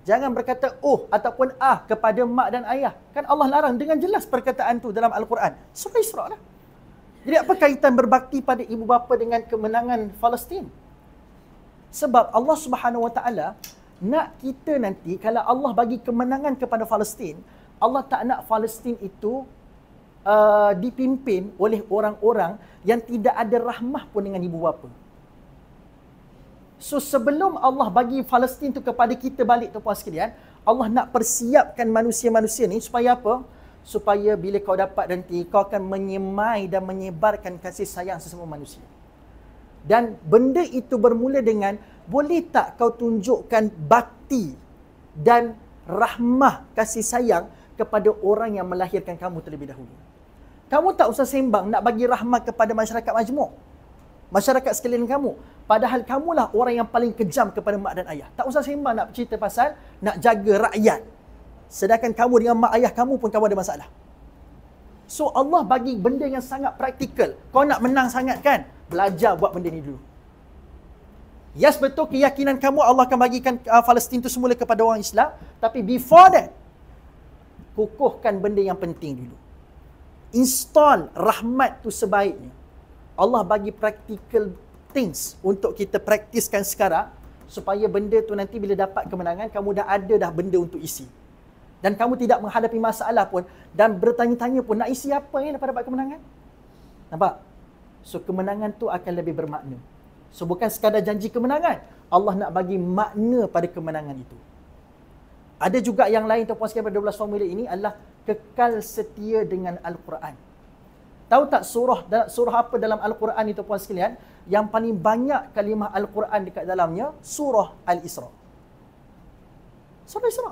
jangan berkata oh ataupun ah kepada mak dan ayah. Kan Allah larang dengan jelas perkataan tu dalam Al-Quran. Surah Isra lah. Jadi apa kaitan berbakti pada ibu bapa dengan kemenangan Palestin? Sebab Allah Subhanahu Wa Taala nak kita nanti kalau Allah bagi kemenangan kepada Palestin, Allah tak nak Palestin itu uh, dipimpin oleh orang-orang yang tidak ada rahmah pun dengan ibu bapa. So sebelum Allah bagi Palestin tu kepada kita balik tu puas sekalian, Allah nak persiapkan manusia-manusia ni supaya apa? Supaya bila kau dapat nanti, kau akan menyemai dan menyebarkan kasih sayang sesama manusia. Dan benda itu bermula dengan, boleh tak kau tunjukkan bakti dan rahmah kasih sayang kepada orang yang melahirkan kamu terlebih dahulu. Kamu tak usah sembang nak bagi rahmat kepada masyarakat majmuk masyarakat sekalian kamu padahal kamulah orang yang paling kejam kepada mak dan ayah tak usah sembang nak cerita pasal nak jaga rakyat sedangkan kamu dengan mak ayah kamu pun kamu ada masalah so Allah bagi benda yang sangat praktikal kau nak menang sangat kan belajar buat benda ni dulu yes betul keyakinan kamu Allah akan bagikan uh, Palestin tu semula kepada orang Islam tapi before that kukuhkan benda yang penting dulu install rahmat tu sebaiknya Allah bagi practical things untuk kita praktiskan sekarang supaya benda tu nanti bila dapat kemenangan kamu dah ada dah benda untuk isi. Dan kamu tidak menghadapi masalah pun dan bertanya-tanya pun nak isi apa yang dapat dapat kemenangan? Nampak? So kemenangan tu akan lebih bermakna. So bukan sekadar janji kemenangan. Allah nak bagi makna pada kemenangan itu. Ada juga yang lain tuan-tuan sekalian pada 12 formula ini adalah kekal setia dengan Al-Quran. Tahu tak surah surah apa dalam Al-Quran itu puan sekalian? Yang paling banyak kalimah Al-Quran dekat dalamnya, surah Al-Isra. Surah Isra.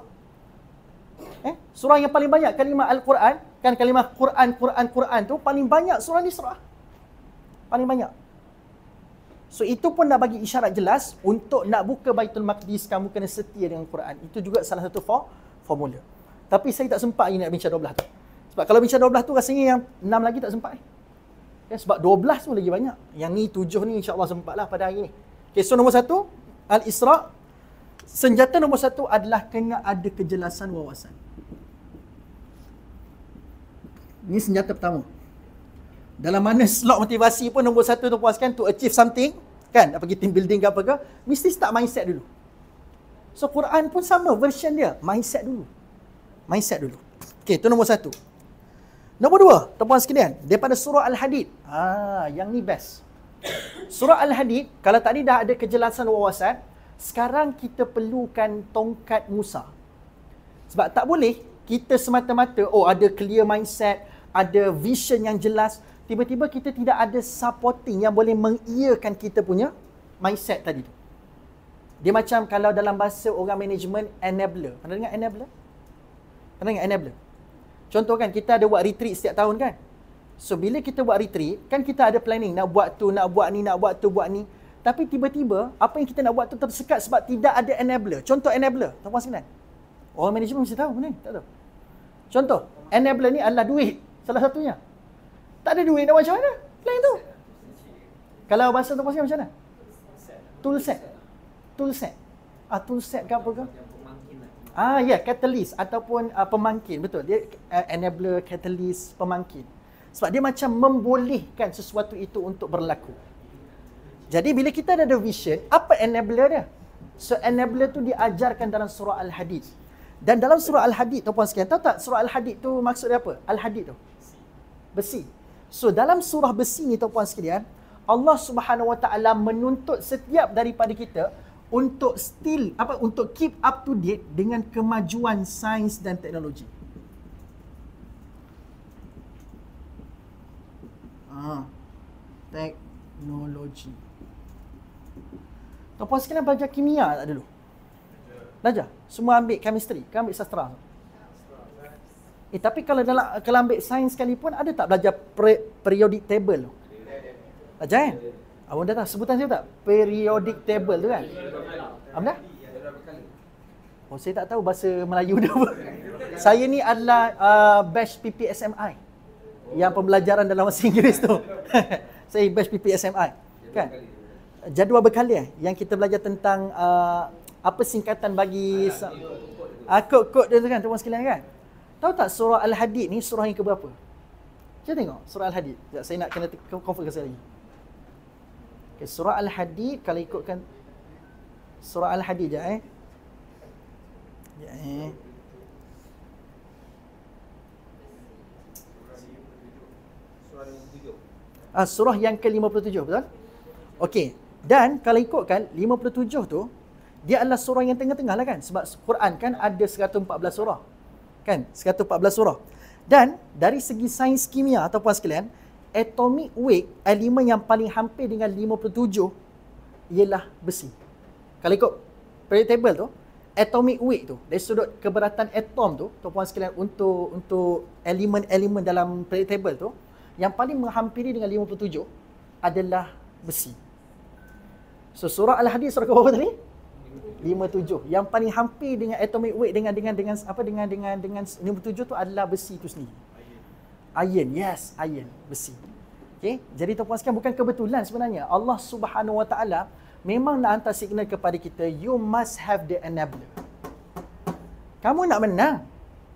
Eh? Surah yang paling banyak kalimah Al-Quran, kan kalimah Quran, Quran, Quran tu paling banyak surah Isra. Paling banyak. So itu pun dah bagi isyarat jelas untuk nak buka Baitul Maqdis kamu kena setia dengan Quran. Itu juga salah satu for, formula. Tapi saya tak sempat ini nak bincang 12 tu. Sebab kalau bincang 12 tu rasanya yang 6 lagi tak sempat eh. Okay, ya, sebab 12 tu lagi banyak. Yang ni 7 ni insyaallah allah sempatlah pada hari ni. Okey, so nombor 1 Al-Isra senjata nombor 1 adalah kena ada kejelasan wawasan. Ini senjata pertama. Dalam mana slot motivasi pun nombor 1 tu puaskan to achieve something, kan? Nak pergi team building ke apa ke, mesti start mindset dulu. So Quran pun sama version dia, mindset dulu. Mindset dulu. Okay, tu nombor satu. Nombor dua, tuan-puan sekalian, daripada surah Al-Hadid. Ah, yang ni best. Surah Al-Hadid, kalau tadi dah ada kejelasan wawasan, sekarang kita perlukan tongkat Musa. Sebab tak boleh kita semata-mata, oh ada clear mindset, ada vision yang jelas, tiba-tiba kita tidak ada supporting yang boleh mengiakan kita punya mindset tadi tu. Dia macam kalau dalam bahasa orang management, enabler. Pernah dengar enabler? Pernah dengar enabler? Contoh kan kita ada buat retreat setiap tahun kan. So bila kita buat retreat, kan kita ada planning nak buat tu, nak buat ni, nak buat tu, buat ni. Tapi tiba-tiba apa yang kita nak buat tu tersekat sebab tidak ada enabler. Contoh enabler, tahu pasal kan? Orang manager mesti tahu ni, tak tahu. Contoh, enabler ni adalah duit salah satunya. Tak ada duit nak buat macam mana? Plan tu. Kalau bahasa tu pasal macam mana? Tool set. Tool set. Ah tool set ke apa ke? Ah ya, yeah, catalyst ataupun uh, ah, pemangkin betul. Dia uh, enabler, catalyst, pemangkin. Sebab dia macam membolehkan sesuatu itu untuk berlaku. Jadi bila kita ada the vision, apa enabler dia? So enabler tu diajarkan dalam surah Al-Hadid. Dan dalam surah Al-Hadid tu pun sekian, tahu tak surah Al-Hadid tu maksud dia apa? Al-Hadid tu. Besi. So dalam surah besi ni tuan-tuan sekalian, Allah Subhanahu Wa Taala menuntut setiap daripada kita untuk still apa untuk keep up to date dengan kemajuan sains dan teknologi. Ah. Teknologi. Tak puas kena belajar kimia tak dulu? Belajar. Semua ambil chemistry, kan ambil sastra. Eh tapi kalau dalam kalau ambil sains pun ada tak belajar periodic table tu? Belajar kan? Eh? Abang dah tahu sebutan saya tak? Periodic table tu kan? Abang dah? Oh, saya tak tahu bahasa Melayu dia apa. Saya ni adalah uh, batch PPSMI. Yang pembelajaran dalam bahasa Inggeris tu. saya batch PPSMI. Kan? Jadual berkali eh? Yang kita belajar tentang uh, apa singkatan bagi... Ah, kod-kod uh, dia tu kan, teman sekalian kan? Tahu tak surah Al-Hadid ni surah yang ke keberapa? Kita tengok surah Al-Hadid. Sekejap, saya nak kena cover ke Okay, surah Al-Hadid kalau ikutkan surah Al-Hadid je eh. Ya eh. Surah ah, surah yang ke-57 betul? Okey. Dan kalau ikutkan 57 tu dia adalah surah yang tengah-tengah lah kan? Sebab Quran kan ada 114 surah. Kan? 114 surah. Dan dari segi sains kimia ataupun sekalian, atomic weight elemen yang paling hampir dengan 57 ialah besi. Kalau ikut periodic table tu, atomic weight tu dari sudut keberatan atom tu tuan-tuan sekalian untuk untuk elemen-elemen dalam periodic table tu yang paling menghampiri dengan 57 adalah besi. So surah Al-Hadid surah berapa tadi? 57. Yang paling hampir dengan atomic weight dengan dengan dengan apa dengan dengan dengan 57 tu adalah besi tu sendiri iron yes iron besi Okay, jadi tuan terpuaskan bukan kebetulan sebenarnya Allah Subhanahu Wa Taala memang nak hantar signal kepada kita you must have the enabler kamu nak menang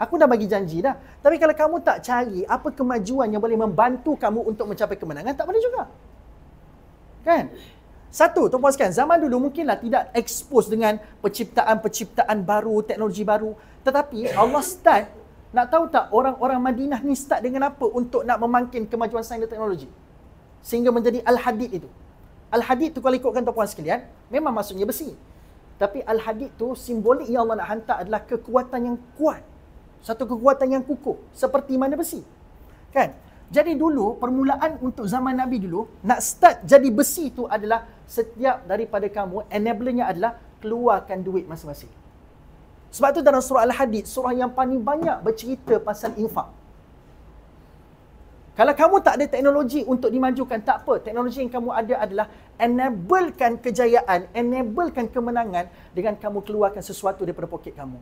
aku dah bagi janji dah tapi kalau kamu tak cari apa kemajuan yang boleh membantu kamu untuk mencapai kemenangan tak boleh juga kan satu, tuan puaskan, zaman dulu mungkinlah tidak expose dengan penciptaan-penciptaan baru, teknologi baru. Tetapi Allah start nak tahu tak orang-orang Madinah ni start dengan apa untuk nak memangkin kemajuan sains dan teknologi? Sehingga menjadi Al-Hadid itu. Al-Hadid tu kalau ikutkan tuan-puan sekalian, memang maksudnya besi. Tapi Al-Hadid tu simbolik yang Allah nak hantar adalah kekuatan yang kuat. Satu kekuatan yang kukuh. Seperti mana besi. Kan? Jadi dulu, permulaan untuk zaman Nabi dulu, nak start jadi besi tu adalah setiap daripada kamu, enablernya adalah keluarkan duit masing-masing. Sebab tu dalam surah Al-Hadid, surah yang paling banyak bercerita pasal infak. Kalau kamu tak ada teknologi untuk dimajukan, tak apa. Teknologi yang kamu ada adalah enablekan kejayaan, enablekan kemenangan dengan kamu keluarkan sesuatu daripada poket kamu.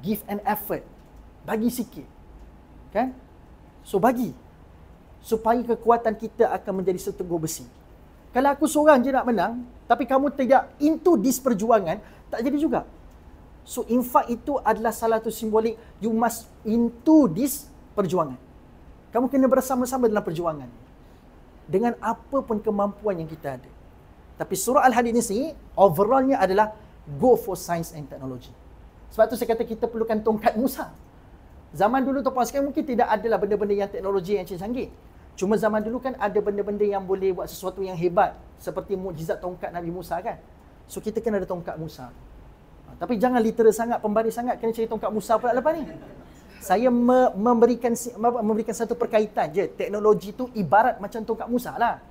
Give an effort. Bagi sikit. Kan? So bagi. Supaya kekuatan kita akan menjadi seteguh besi. Kalau aku seorang je nak menang, tapi kamu tidak into this perjuangan, tak jadi juga. So infak itu adalah salah satu simbolik you must into this perjuangan. Kamu kena bersama-sama dalam perjuangan. Dengan apa pun kemampuan yang kita ada. Tapi surah Al-Hadid ni sendiri, overallnya adalah go for science and technology. Sebab tu saya kata kita perlukan tongkat Musa. Zaman dulu tu sekarang mungkin tidak adalah benda-benda yang teknologi yang canggih. Cuma zaman dulu kan ada benda-benda yang boleh buat sesuatu yang hebat. Seperti mukjizat tongkat Nabi Musa kan. So kita kena ada tongkat Musa. Ah, tapi jangan literal sangat, pembaris sangat, kena cari tongkat Musa pula lepas ni. Saya me- memberikan memberikan satu perkaitan je. Teknologi tu ibarat macam tongkat Musa lah.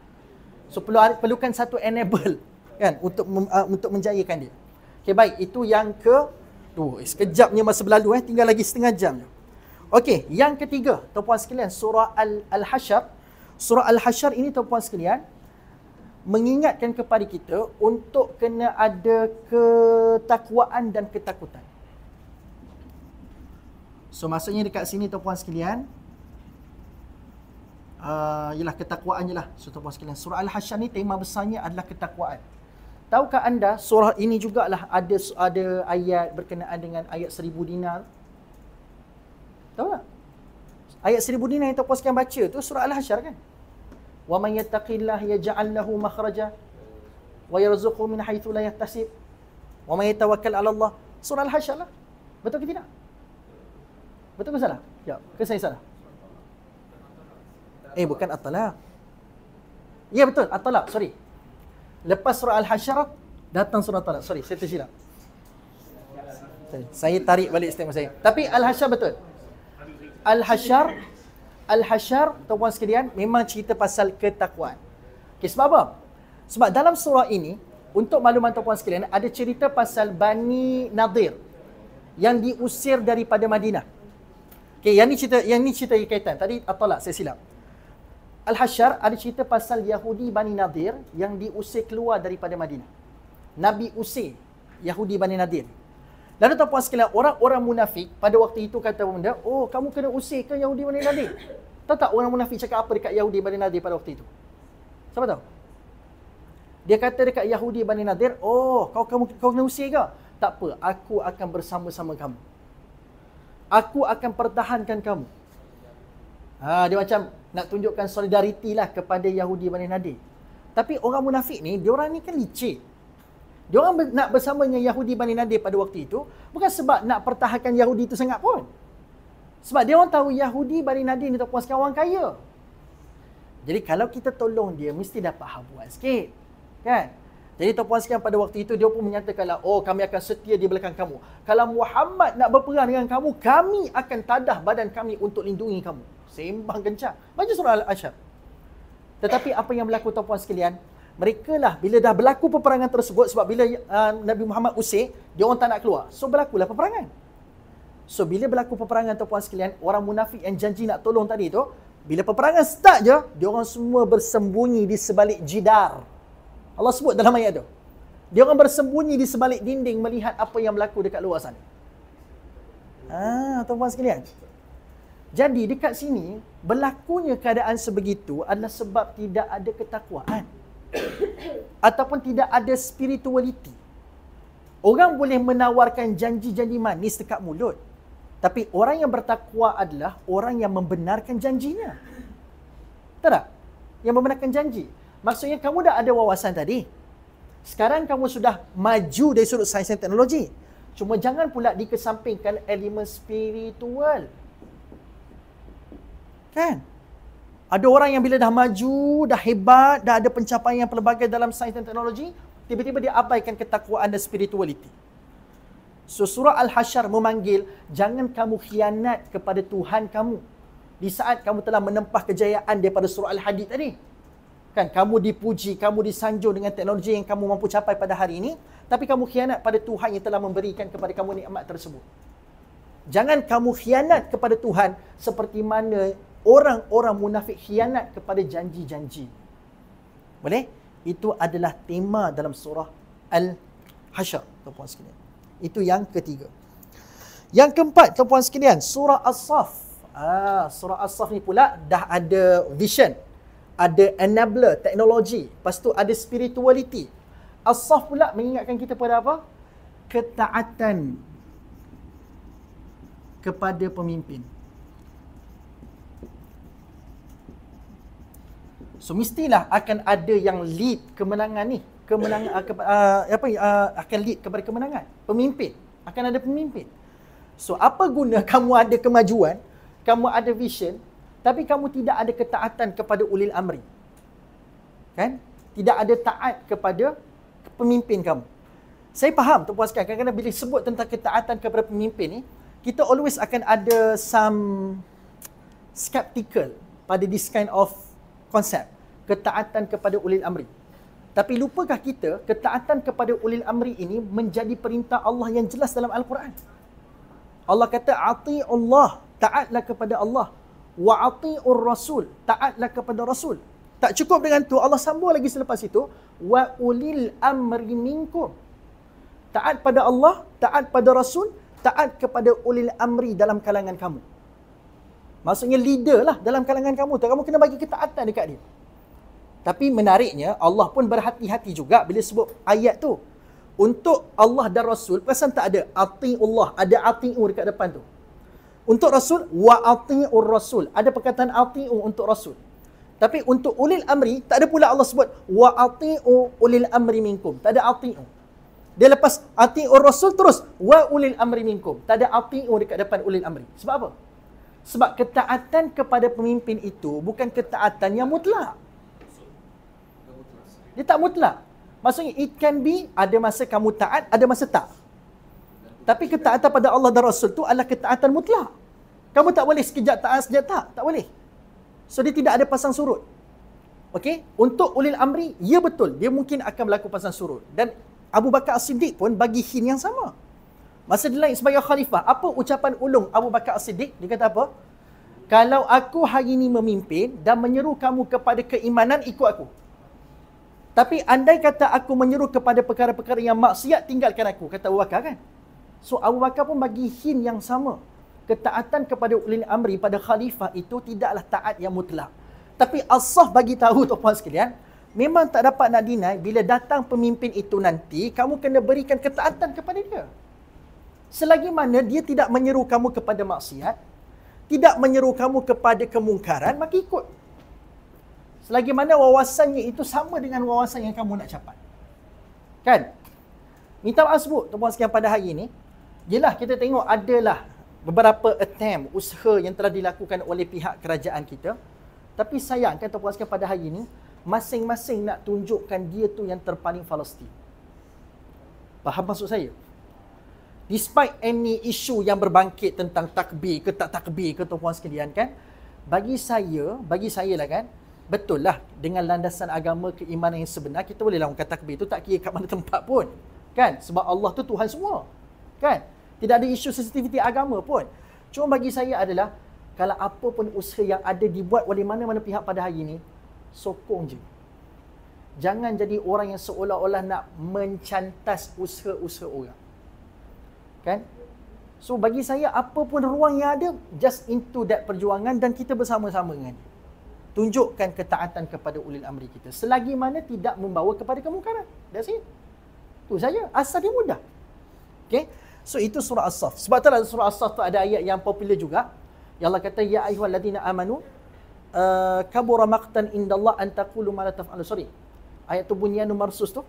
So perlu, perlukan satu enable kan untuk uh, untuk menjayakan dia. Okey baik, itu yang ke dua. Eh, sekejapnya masa berlalu eh, tinggal lagi setengah jam je. Okey, yang ketiga, tuan-puan sekalian, surah Al- al Surah al hashar ini tuan-puan sekalian, mengingatkan kepada kita untuk kena ada ketakwaan dan ketakutan. So maksudnya dekat sini tuan-puan sekalian, uh, ialah ketakwaan je lah so, tuan-puan sekalian. Surah Al-Hashar ni tema besarnya adalah ketakwaan. Tahukah anda surah ini jugalah ada ada ayat berkenaan dengan ayat seribu dinar? Tahu tak? Ayat seribu dinar yang tuan-puan sekalian baca tu surah Al-Hashar kan? wa may yattaqillah yaj'al lahu makhraja wa yarzuqhu min haythu la yahtasib wa may tawakkal 'ala Allah surah al-hasyr lah betul ke tidak betul ke salah ya ke saya salah eh bukan at-talaq ya betul at-talaq sorry lepas surah al-hasyr datang surah talak sorry saya tersilap saya tarik balik statement saya tapi al-hasyr betul al-hasyr Al-Hashar, tuan-tuan sekalian, memang cerita pasal ketakwaan. Okay, sebab apa? Sebab dalam surah ini, untuk maklumat tuan-tuan sekalian, ada cerita pasal Bani Nadir yang diusir daripada Madinah. Okay, yang ni cerita yang ni cerita kaitan. Tadi apalah saya silap. Al-Hashar ada cerita pasal Yahudi Bani Nadir yang diusir keluar daripada Madinah. Nabi usir Yahudi Bani Nadir. Lalu tuan-puan sekalian, orang-orang munafik pada waktu itu kata benda, oh kamu kena usir ke Yahudi Bani Nadir. Tahu tak orang munafik cakap apa dekat Yahudi Bani Nadir pada waktu itu? Siapa tahu? Dia kata dekat Yahudi Bani Nadir, oh kau kamu kau kena usir ke? Tak apa, aku akan bersama-sama kamu. Aku akan pertahankan kamu. Ha, dia macam nak tunjukkan solidariti lah kepada Yahudi Bani Nadir. Tapi orang munafik ni, dia orang ni kan licik. Diorang nak bersama dengan Yahudi Bani Nadir pada waktu itu bukan sebab nak pertahankan Yahudi itu sangat pun. Sebab dia orang tahu Yahudi Bani Nadir ni terpuaskan orang kaya. Jadi kalau kita tolong dia mesti dapat habuan sikit. Kan? Jadi terpuaskan pada waktu itu dia pun menyatakanlah oh kami akan setia di belakang kamu. Kalau Muhammad nak berperang dengan kamu kami akan tadah badan kami untuk lindungi kamu. Sembang kencang. Baca surah Al-Asyab. Tetapi apa yang berlaku tuan-tuan sekalian? mereka lah bila dah berlaku peperangan tersebut sebab bila uh, Nabi Muhammad usik, dia orang tak nak keluar. So berlakulah peperangan. So bila berlaku peperangan tu puan sekalian, orang munafik yang janji nak tolong tadi tu, bila peperangan start je, dia orang semua bersembunyi di sebalik jidar. Allah sebut dalam ayat tu. Dia orang bersembunyi di sebalik dinding melihat apa yang berlaku dekat luar sana. Ah, ha, tuan-puan sekalian. Jadi dekat sini, berlakunya keadaan sebegitu adalah sebab tidak ada ketakwaan. Ha? ataupun tidak ada spirituality. Orang boleh menawarkan janji-janji manis dekat mulut. Tapi orang yang bertakwa adalah orang yang membenarkan janjinya. Betul tak? Yang membenarkan janji. Maksudnya kamu dah ada wawasan tadi. Sekarang kamu sudah maju dari sudut sains dan teknologi. Cuma jangan pula dikesampingkan elemen spiritual. Kan? Ada orang yang bila dah maju, dah hebat, dah ada pencapaian yang pelbagai dalam sains dan teknologi, tiba-tiba dia abaikan ketakwaan dan spirituality. So surah Al-Hashar memanggil, jangan kamu khianat kepada Tuhan kamu. Di saat kamu telah menempah kejayaan daripada surah Al-Hadid tadi. Kan, kamu dipuji, kamu disanjung dengan teknologi yang kamu mampu capai pada hari ini. Tapi kamu khianat pada Tuhan yang telah memberikan kepada kamu nikmat tersebut. Jangan kamu khianat kepada Tuhan seperti mana orang-orang munafik khianat kepada janji-janji. Boleh? Itu adalah tema dalam surah Al-Hashr, tuan-puan sekalian. Itu yang ketiga. Yang keempat, tuan-puan sekalian, surah as saff Ah, surah as saff ni pula dah ada vision. Ada enabler, teknologi. Lepas tu ada spirituality. as saff pula mengingatkan kita pada apa? Ketaatan kepada pemimpin. So mestilah akan ada yang lead kemenangan ni. Kemenangan uh, ke, uh, ah, apa uh, akan lead kepada kemenangan. Pemimpin akan ada pemimpin. So apa guna kamu ada kemajuan, kamu ada vision tapi kamu tidak ada ketaatan kepada ulil amri. Kan? Tidak ada taat kepada pemimpin kamu. Saya faham tu puaskan kadang-kadang bila sebut tentang ketaatan kepada pemimpin ni, kita always akan ada some skeptical pada this kind of konsep ketaatan kepada ulil amri. Tapi lupakah kita ketaatan kepada ulil amri ini menjadi perintah Allah yang jelas dalam al-Quran? Allah kata ati Allah, taatlah kepada Allah wa atiur rasul, taatlah kepada rasul. Tak cukup dengan tu Allah sambung lagi selepas itu wa ulil amri minkum. Taat pada Allah, taat pada rasul, taat kepada ulil amri dalam kalangan kamu. Maksudnya leader lah dalam kalangan kamu tu. Kamu kena bagi ketaatan dekat dia. Tapi menariknya, Allah pun berhati-hati juga bila sebut ayat tu. Untuk Allah dan Rasul, perasan tak ada? Ati'ullah, ada ati'u dekat depan tu. Untuk Rasul, wa wa'ati'ur Rasul. Ada perkataan ati'u untuk Rasul. Tapi untuk ulil amri, tak ada pula Allah sebut wa wa'ati'u ulil amri minkum. Tak ada ati'u. Dia lepas ati'ur Rasul terus, wa ulil amri minkum. Tak ada ati'u dekat depan ulil amri. Sebab apa? Sebab ketaatan kepada pemimpin itu bukan ketaatan yang mutlak. Dia tak mutlak. Maksudnya it can be ada masa kamu taat, ada masa tak. Tapi ketaatan pada Allah dan Rasul itu adalah ketaatan mutlak. Kamu tak boleh sekejap taat, sekejap tak. Tak boleh. So dia tidak ada pasang surut. Okay? Untuk ulil amri, ya betul. Dia mungkin akan berlaku pasang surut. Dan Abu Bakar As-Siddiq pun bagi hin yang sama. Masa dilantik sebagai khalifah, apa ucapan ulung Abu Bakar As Siddiq? Dia kata apa? Kalau aku hari ini memimpin dan menyeru kamu kepada keimanan, ikut aku. Tapi andai kata aku menyeru kepada perkara-perkara yang maksiat, tinggalkan aku. Kata Abu Bakar kan? So Abu Bakar pun bagi hin yang sama. Ketaatan kepada ulil amri pada khalifah itu tidaklah taat yang mutlak. Tapi Allah bagi tahu tuan-tuan sekalian, memang tak dapat nak deny bila datang pemimpin itu nanti, kamu kena berikan ketaatan kepada dia. Selagi mana dia tidak menyeru kamu kepada maksiat, tidak menyeru kamu kepada kemungkaran, maka ikut. Selagi mana wawasannya itu sama dengan wawasan yang kamu nak capai. Kan? Minta maaf sebut, tuan-tuan sekian pada hari ini. Yelah, kita tengok adalah beberapa attempt, usaha yang telah dilakukan oleh pihak kerajaan kita. Tapi sayangkan kan tuan-tuan sekian pada hari ini, masing-masing nak tunjukkan dia tu yang terpaling falsti. Faham maksud saya? despite any issue yang berbangkit tentang takbir ke tak takbir ke tuan-tuan sekalian kan bagi saya bagi saya lah kan betul lah dengan landasan agama keimanan yang sebenar kita boleh lakukan takbir itu tak kira kat mana tempat pun kan sebab Allah tu Tuhan semua kan tidak ada isu sensitiviti agama pun cuma bagi saya adalah kalau apa pun usaha yang ada dibuat oleh mana-mana pihak pada hari ini sokong je jangan jadi orang yang seolah-olah nak mencantas usaha-usaha orang kan so bagi saya apa pun ruang yang ada just into that perjuangan dan kita bersama-sama dengan tunjukkan ketaatan kepada ulil amri kita selagi mana tidak membawa kepada kemungkaran that's it tu saja asal dia mudah okey so itu surah as-saf sebab itulah surah as-saf tu ada ayat yang popular juga yang Allah kata ya ayyuhallazina amanu uh, kabura maqtan indallahi an taqulu ma la taf'alun sorry ayat tu bunyian mursus tu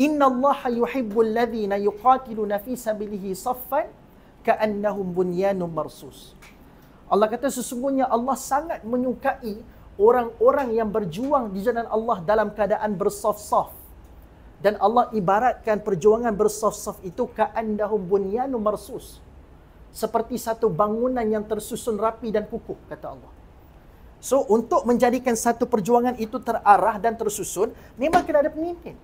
Inna Allah yuhibbul ladhina yuqatiluna fi sabilihi saffan ka'annahum bunyanun marsus. Allah kata sesungguhnya Allah sangat menyukai orang-orang yang berjuang di jalan Allah dalam keadaan bersaf-saf. Dan Allah ibaratkan perjuangan bersaf-saf itu ka'annahum bunyanun marsus. Seperti satu bangunan yang tersusun rapi dan kukuh, kata Allah. So, untuk menjadikan satu perjuangan itu terarah dan tersusun, memang kena ada pemimpin.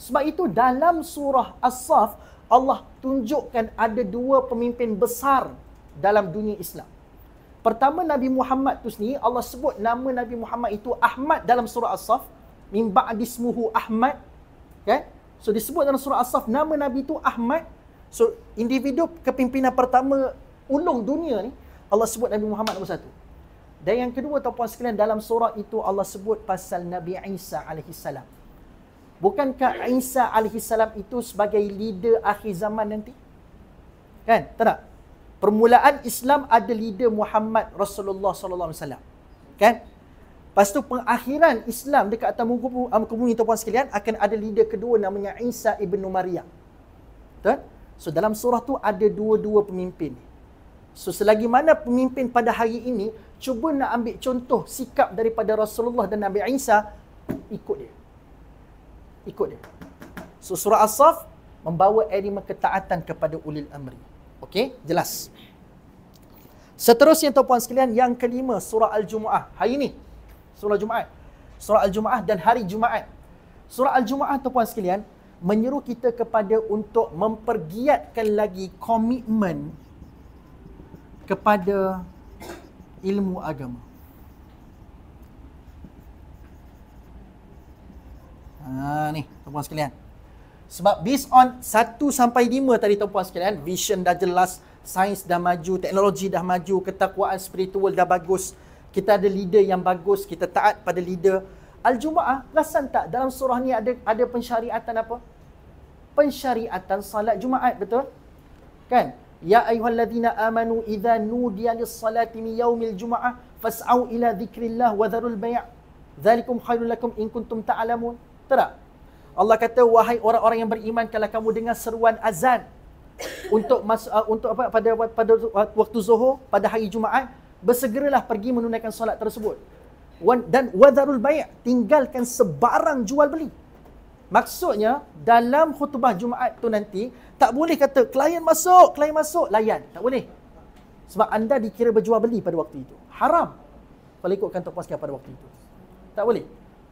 Sebab itu dalam surah As-Saf Allah tunjukkan ada dua pemimpin besar dalam dunia Islam. Pertama Nabi Muhammad tu sendiri Allah sebut nama Nabi Muhammad itu Ahmad dalam surah As-Saf min ba'dismuhu Ahmad. Okay? Ya. So disebut dalam surah As-Saf nama Nabi itu Ahmad. So individu kepimpinan pertama ulung dunia ni Allah sebut Nabi Muhammad nombor satu. Dan yang kedua tuan-tuan sekalian dalam surah itu Allah sebut pasal Nabi Isa alaihi salam. Bukankah Isa alaihissalam itu sebagai leader akhir zaman nanti? Kan? Tak tak? Permulaan Islam ada leader Muhammad Rasulullah sallallahu alaihi wasallam. Kan? Pastu pengakhiran Islam dekat atas muka bumi ah, um, tuan-tuan sekalian akan ada leader kedua namanya Isa ibnu Maryam. Betul? So dalam surah tu ada dua-dua pemimpin. So selagi mana pemimpin pada hari ini cuba nak ambil contoh sikap daripada Rasulullah dan Nabi Isa ikut dia ikut dia. So surah As-Saf membawa elemen ketaatan kepada ulil amri. Okey, jelas. Seterusnya tuan-tuan sekalian, yang kelima surah Al-Jumuah. Hari ini surah Jumaat. Surah Al-Jumuah dan hari Jumaat. Surah Al-Jumuah tuan-tuan sekalian menyeru kita kepada untuk mempergiatkan lagi komitmen kepada ilmu agama. Ha ni, tuan-tuan sekalian. Sebab based on 1 sampai 5 tadi tuan-tuan sekalian, vision dah jelas, sains dah maju, teknologi dah maju, ketakwaan spiritual dah bagus. Kita ada leader yang bagus, kita taat pada leader. Al-Jumaah, perasan tak dalam surah ni ada ada pensyariatan apa? Pensyariatan salat Jumaat, betul? Kan? Ya ayuhal ayyuhallazina amanu idza nudiya lis-salati min yaumil jumu'ah fas'au ila dhikrillah wa dharul bai'. Zalikum khairul lakum in kuntum ta'lamun. Ta Betul tak? Allah kata wahai orang-orang yang beriman kalau kamu dengar seruan azan untuk mas, uh, untuk apa pada pada uh, waktu Zuhur pada hari Jumaat bersegeralah pergi menunaikan solat tersebut. Dan wadharul bay' tinggalkan sebarang jual beli. Maksudnya dalam khutbah Jumaat tu nanti tak boleh kata klien masuk, klien masuk, layan. Tak boleh. Sebab anda dikira berjual beli pada waktu itu. Haram. Kalau ikutkan tok pada waktu itu. Tak boleh.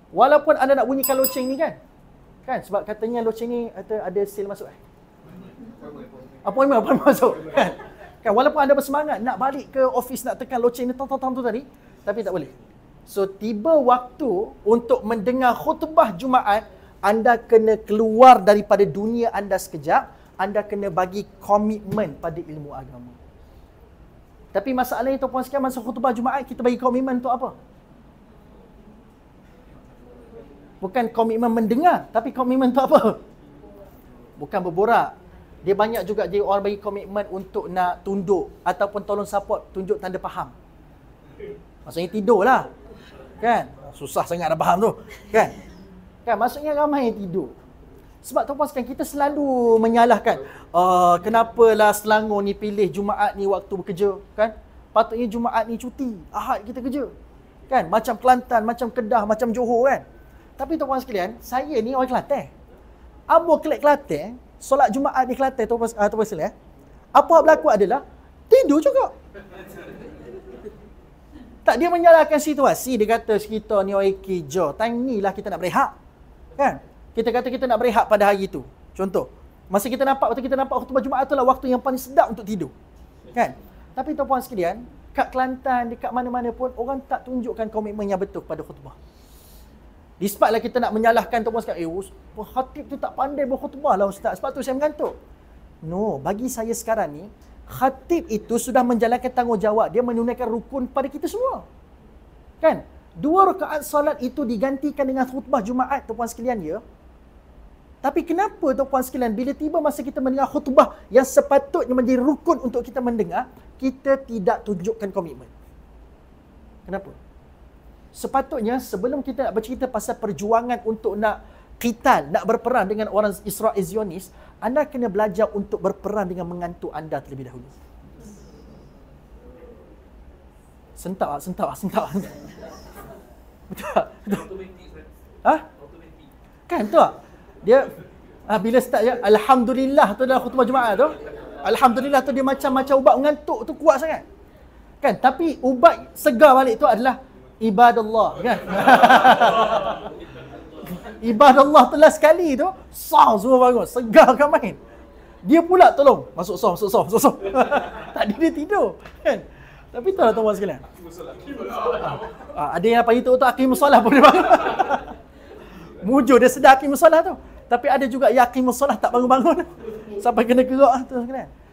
Walaupun anda nak bunyikan loceng ni kan? Kan? Sebab katanya loceng ni kata ada sale masuk eh? Apa yang apa masuk? Kan? kan? Walaupun anda bersemangat nak balik ke office nak tekan loceng ni tang tang tu tadi, tapi tak boleh. So tiba waktu untuk mendengar khutbah Jumaat, anda kena keluar daripada dunia anda sekejap, anda kena bagi komitmen pada ilmu agama. Tapi masalahnya tuan-tuan sekalian masa khutbah Jumaat kita bagi komitmen untuk apa? bukan komitmen mendengar tapi komitmen tu apa bukan berborak dia banyak juga dia orang bagi komitmen untuk nak tunduk ataupun tolong support tunjuk tanda faham maksudnya lah, kan susah sangat nak faham tu kan kan maksudnya ramai yang tidur sebab tu pasal kita selalu menyalahkan uh, lah Selangor ni pilih Jumaat ni waktu bekerja kan patutnya Jumaat ni cuti Ahad kita kerja kan macam Kelantan macam Kedah macam Johor kan tapi tuan puan sekalian, saya ni orang Kelantan. Ambo kelik Kelantan, solat Jumaat di Kelantan tuan puan uh, sekalian. Eh. Apa hak berlaku adalah tidur juga. Tak dia menyalahkan situasi, dia kata kita ni orang Kijo. Time ni lah kita nak berehat. Kan? Kita kata kita nak berehat pada hari itu. Contoh, masa kita nampak waktu kita nampak khutbah Jumaat tu lah waktu yang paling sedap untuk tidur. Kan? Tapi tuan puan sekalian, kat Kelantan, dekat mana-mana pun orang tak tunjukkan komitmen yang betul pada khutbah. Despite lah kita nak menyalahkan tu pun sekarang, eh, khatib tu tak pandai berkhutbah lah ustaz. Sebab tu saya mengantuk. No, bagi saya sekarang ni, khatib itu sudah menjalankan tanggungjawab. Dia menunaikan rukun pada kita semua. Kan? Dua rakaat salat itu digantikan dengan khutbah Jumaat tu puan sekalian ya. Tapi kenapa tu puan sekalian bila tiba masa kita mendengar khutbah yang sepatutnya menjadi rukun untuk kita mendengar, kita tidak tunjukkan komitmen. Kenapa? sepatutnya sebelum kita nak bercerita pasal perjuangan untuk nak kital, nak berperan dengan orang Israel Zionis, anda kena belajar untuk berperan dengan mengantuk anda terlebih dahulu. Sentak lah, sentak lah, sentak lah. Betul tak? Ha? Kan tu tak? Dia, ah, bila start je, ya, Alhamdulillah tu dalam khutbah Jumaat tu. Alhamdulillah tu dia macam-macam ubat mengantuk tu kuat sangat. Kan? Tapi ubat segar balik tu adalah ibadallah kan ibadallah telah sekali tu sah semua bangun segarkan main dia pula tolong masuk sah, masuk sah, masuk soft tadi dia tidur kan tapi tu lah tuan-tuan sekalian ah, ada yang panggil tu akim solah pun dia bangun mujur dia sedar akim solah tu tapi ada juga yang akim solah tak bangun-bangun sampai kena gerak lah, tu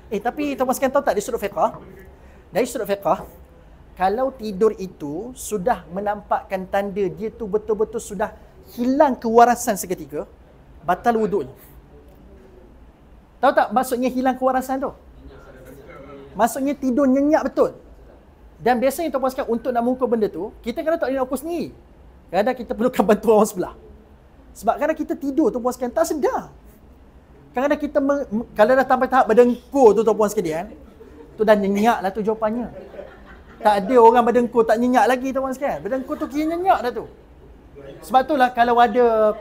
eh tapi tuan-tuan sekalian tahu tak dari sudut fiqah dari sudut fiqah kalau tidur itu sudah menampakkan tanda dia tu betul-betul sudah hilang kewarasan seketika, batal wuduknya. Tahu tak maksudnya hilang kewarasan tu? Maksudnya tidur nyenyak betul. Dan biasanya tuan-tuan sekalian untuk nak mengukur benda tu, kita kena tak boleh nak ukur sendiri. Kadang-kadang kita perlukan bantuan orang sebelah. Sebab kadang kita tidur tuan-tuan sekalian tak sedar. Kadang-kadang kita, kalau dah sampai tahap berdengkur tu tuan-tuan sekalian, tu dah nyenyak lah tu jawapannya. Tak ada orang badan tak nyenyak lagi tuan sekalian. Badan tu kira nyenyak dah tu. Sebab itulah kalau ada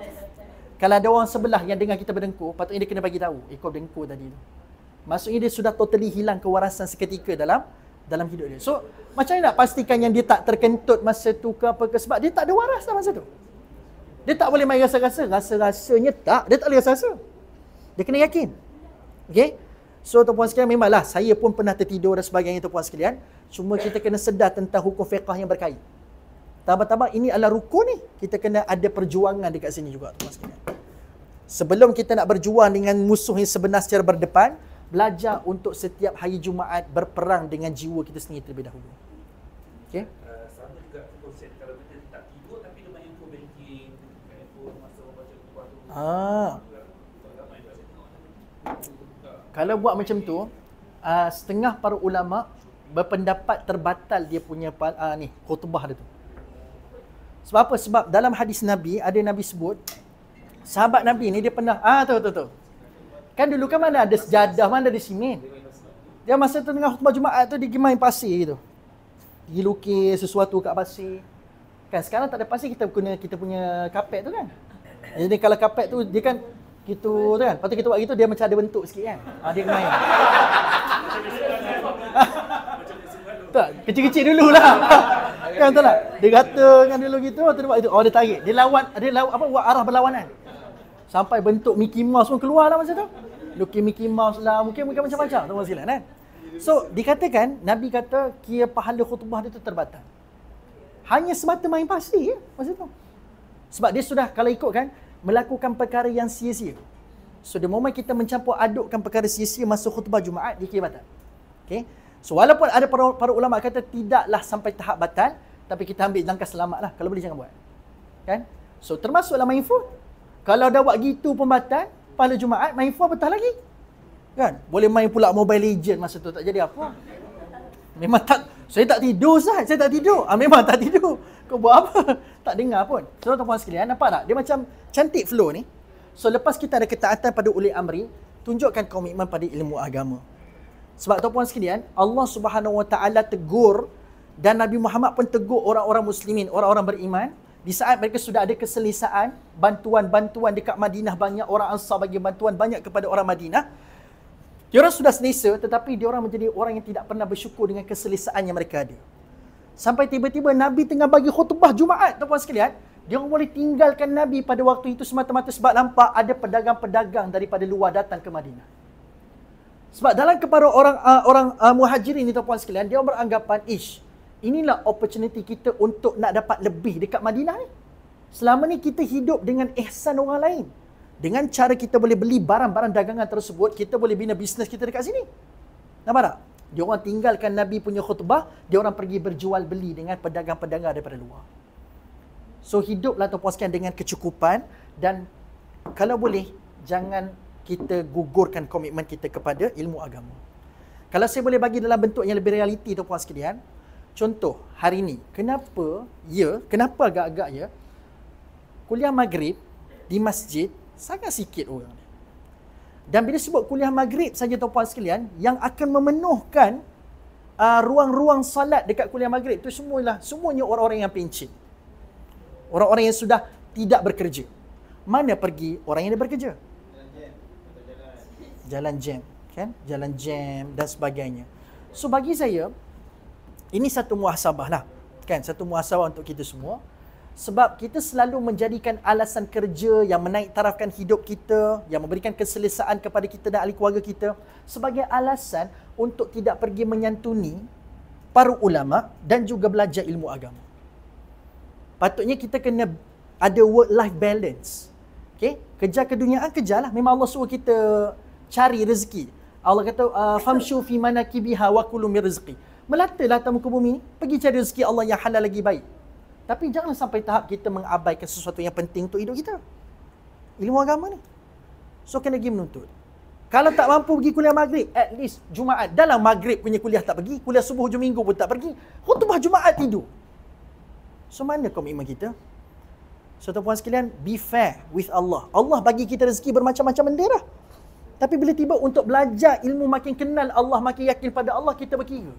kalau ada orang sebelah yang dengar kita berdengkur, patutnya dia kena bagi tahu, eh kau berdengkur tadi tu. Maksudnya dia sudah totally hilang kewarasan seketika dalam dalam hidup dia. So, macam mana nak pastikan yang dia tak terkentut masa tu ke apa ke sebab dia tak ada waras dalam masa tu. Dia tak boleh main rasa-rasa, rasa-rasanya tak, dia tak boleh rasa-rasa. Dia kena yakin. Okay? So tuan-tuan sekalian memanglah saya pun pernah tertidur dan sebagainya tuan-tuan sekalian. Cuma kita kena sedar tentang hukum fiqah yang berkait. Tambah-tambah ini adalah rukun ni. Kita kena ada perjuangan dekat sini juga tuan-tuan sekalian. Sebelum kita nak berjuang dengan musuh yang sebenar secara berdepan, belajar untuk setiap hari Jumaat berperang dengan jiwa kita sendiri terlebih dahulu. Okay? Eh, ah kalau buat macam tu uh, setengah para ulama berpendapat terbatal dia punya uh, ni khutbah dia tu sebab apa sebab dalam hadis nabi ada nabi sebut sahabat nabi ni dia pernah ah tu tu tu kan dulu kan mana ada sejadah mana ada simen dia masa tu tengah khutbah jumaat tu dia main pasir gitu dia lukis sesuatu kat pasir kan sekarang tak ada pasir kita guna kita punya kapet tu kan jadi kalau kapet tu dia kan gitu tu kan. Lepas tu kita buat gitu dia macam ada bentuk sikit kan. Ha, dia main. tak, kecil-kecil dulu lah. kan tak lah. Dia kata kan dulu gitu, lepas tu dia buat gitu. Oh dia tarik. Dia lawan, dia lawan, apa, buat arah berlawanan. Sampai bentuk Mickey Mouse pun keluar lah masa tu. Lucky Mickey Mouse lah, mungkin, mungkin macam-macam. Tak silap kan. So, dikatakan, Nabi kata, kira pahala khutbah dia tu terbatas. Hanya semata main pasti ya, masa tu. Sebab dia sudah, kalau ikut kan, melakukan perkara yang sia-sia. So the moment kita mencampur adukkan perkara sia-sia masuk khutbah Jumaat dikira batal. Okay? So walaupun ada para, para ulama kata tidaklah sampai tahap batal tapi kita ambil langkah selamat lah kalau boleh jangan buat. Kan? So termasuk lah mindful. Kalau dah buat gitu pun batal pada Jumaat mindful betah lagi. Kan? Boleh main pula Mobile Legend masa tu tak jadi apa. Memang tak saya tak tidur sah, saya tak tidur. Ah memang tak tidur. Kau buat apa? Tak dengar pun. So tuan-tuan sekalian, nampak tak? Dia macam cantik flow ni. So lepas kita ada ketaatan pada Uli Amri, tunjukkan komitmen pada ilmu agama. Sebab tuan-tuan sekalian, Allah Subhanahu Wa Taala tegur dan Nabi Muhammad pun tegur orang-orang muslimin, orang-orang beriman di saat mereka sudah ada keselisaan, bantuan-bantuan dekat Madinah banyak orang Ansar bagi bantuan banyak kepada orang Madinah. Diorang sudah selesa tetapi diorang menjadi orang yang tidak pernah bersyukur dengan keselisaan yang mereka ada sampai tiba-tiba Nabi tengah bagi khutbah Jumaat tuan-tuan sekalian dia orang boleh tinggalkan Nabi pada waktu itu semata-mata sebab nampak ada pedagang-pedagang daripada luar datang ke Madinah. Sebab dalam kepada orang uh, orang uh, muhajirin ni tuan-tuan sekalian, dia orang beranggapan, ish, inilah opportunity kita untuk nak dapat lebih dekat Madinah ni. Selama ni kita hidup dengan ihsan orang lain. Dengan cara kita boleh beli barang-barang dagangan tersebut, kita boleh bina bisnes kita dekat sini. Nampak tak? Dia orang tinggalkan Nabi punya khutbah, dia orang pergi berjual beli dengan pedagang-pedagang daripada luar. So hiduplah tuan puaskan dengan kecukupan dan kalau boleh jangan kita gugurkan komitmen kita kepada ilmu agama. Kalau saya boleh bagi dalam bentuk yang lebih realiti tuan puan sekalian, contoh hari ini kenapa ya, kenapa agak-agak ya kuliah maghrib di masjid sangat sikit orang. Dan bila sebut kuliah maghrib saja tuan-puan sekalian, yang akan memenuhkan uh, ruang-ruang salat dekat kuliah maghrib itu semualah semuanya orang-orang yang pencin. Orang-orang yang sudah tidak bekerja. Mana pergi orang yang dia bekerja? Jalan jam. Kan? Jalan jam dan sebagainya. So bagi saya, ini satu muhasabah lah. Kan? Satu muhasabah untuk kita semua sebab kita selalu menjadikan alasan kerja yang menaik tarafkan hidup kita, yang memberikan keselesaan kepada kita dan ahli keluarga kita sebagai alasan untuk tidak pergi menyantuni para ulama dan juga belajar ilmu agama. Patutnya kita kena ada work life balance. Okay? Kerja keduniaan kejarlah. Memang Allah suruh kita cari rezeki. Allah kata ah, famshu fi manakibiha wa kulu rizqi. Melatalah tamu ke bumi ni, pergi cari rezeki Allah yang halal lagi baik. Tapi jangan sampai tahap kita mengabaikan sesuatu yang penting untuk hidup kita. Ilmu agama ni. So kena pergi menuntut. Kalau tak mampu pergi kuliah maghrib, at least Jumaat. Dalam maghrib punya kuliah tak pergi, kuliah subuh hujung minggu pun tak pergi. Khutbah Jumaat tidur. So mana komitmen kita? So tuan-puan sekalian, be fair with Allah. Allah bagi kita rezeki bermacam-macam benda lah. Tapi bila tiba untuk belajar ilmu makin kenal Allah, makin yakin pada Allah, kita berkira.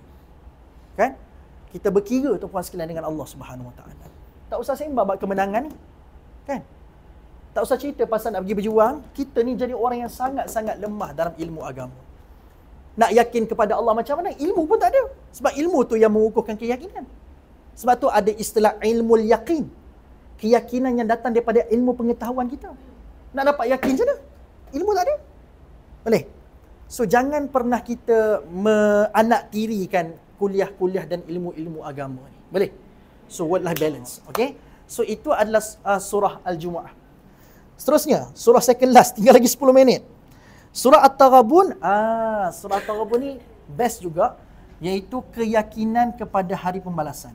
Kan? Okay? kita berkira tuan-tuan sekalian dengan Allah Subhanahu Wa Taala. Tak usah sembah bab kemenangan ni. Kan? Tak usah cerita pasal nak pergi berjuang, kita ni jadi orang yang sangat-sangat lemah dalam ilmu agama. Nak yakin kepada Allah macam mana? Ilmu pun tak ada. Sebab ilmu tu yang mengukuhkan keyakinan. Sebab tu ada istilah ilmu yakin. Keyakinan yang datang daripada ilmu pengetahuan kita. Nak dapat yakin macam mana? Ilmu tak ada. Boleh? So jangan pernah kita menak tirikan kuliah-kuliah dan ilmu-ilmu agama ni. Boleh? So what life balance, okay? So itu adalah uh, surah Al-Jumu'ah. Seterusnya, surah second last tinggal lagi 10 minit. Surah At-Taghabun, ah surah At-Taghabun ni best juga iaitu keyakinan kepada hari pembalasan.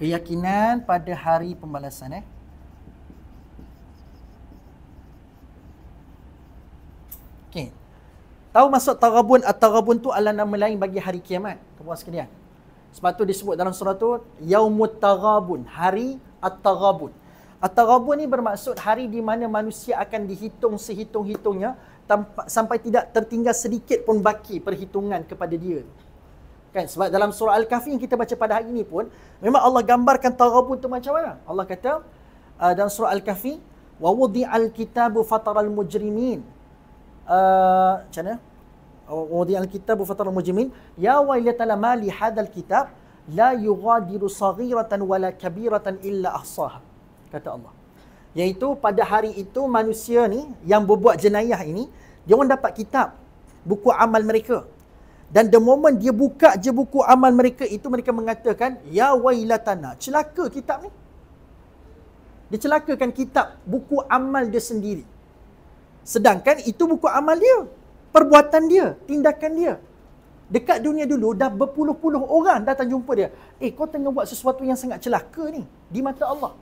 Keyakinan pada hari pembalasan eh. Okay. Tahu maksud tarabun atau tarabun tu adalah nama lain bagi hari kiamat. Tuan sekalian. Sebab tu disebut dalam surah tu yaumut tarabun, hari at-tarabun. At-tarabun ni bermaksud hari di mana manusia akan dihitung sehitung-hitungnya sampai tidak tertinggal sedikit pun baki perhitungan kepada dia. Kan? Sebab dalam surah Al-Kahfi yang kita baca pada hari ini pun, memang Allah gambarkan tarabun tu macam mana? Allah kata uh, dalam surah Al-Kahfi, وَوُضِعَ الْكِتَابُ فَطَرَ الْمُجْرِمِينَ Uh, macam uh, mana? Wadi oh, al-kitab fatar mujimin ya wailatal mali hadal kitab la yughadiru saghiratan wala kabiratan illa ahsaha kata Allah. Iaitu pada hari itu manusia ni yang berbuat jenayah ini dia orang dapat kitab buku amal mereka. Dan the moment dia buka je buku amal mereka itu mereka mengatakan ya wailatana celaka kitab ni. Dia celakakan kitab buku amal dia sendiri. Sedangkan itu buku amal dia. Perbuatan dia, tindakan dia. Dekat dunia dulu, dah berpuluh-puluh orang datang jumpa dia. Eh, kau tengah buat sesuatu yang sangat celaka ni. Di mata Allah.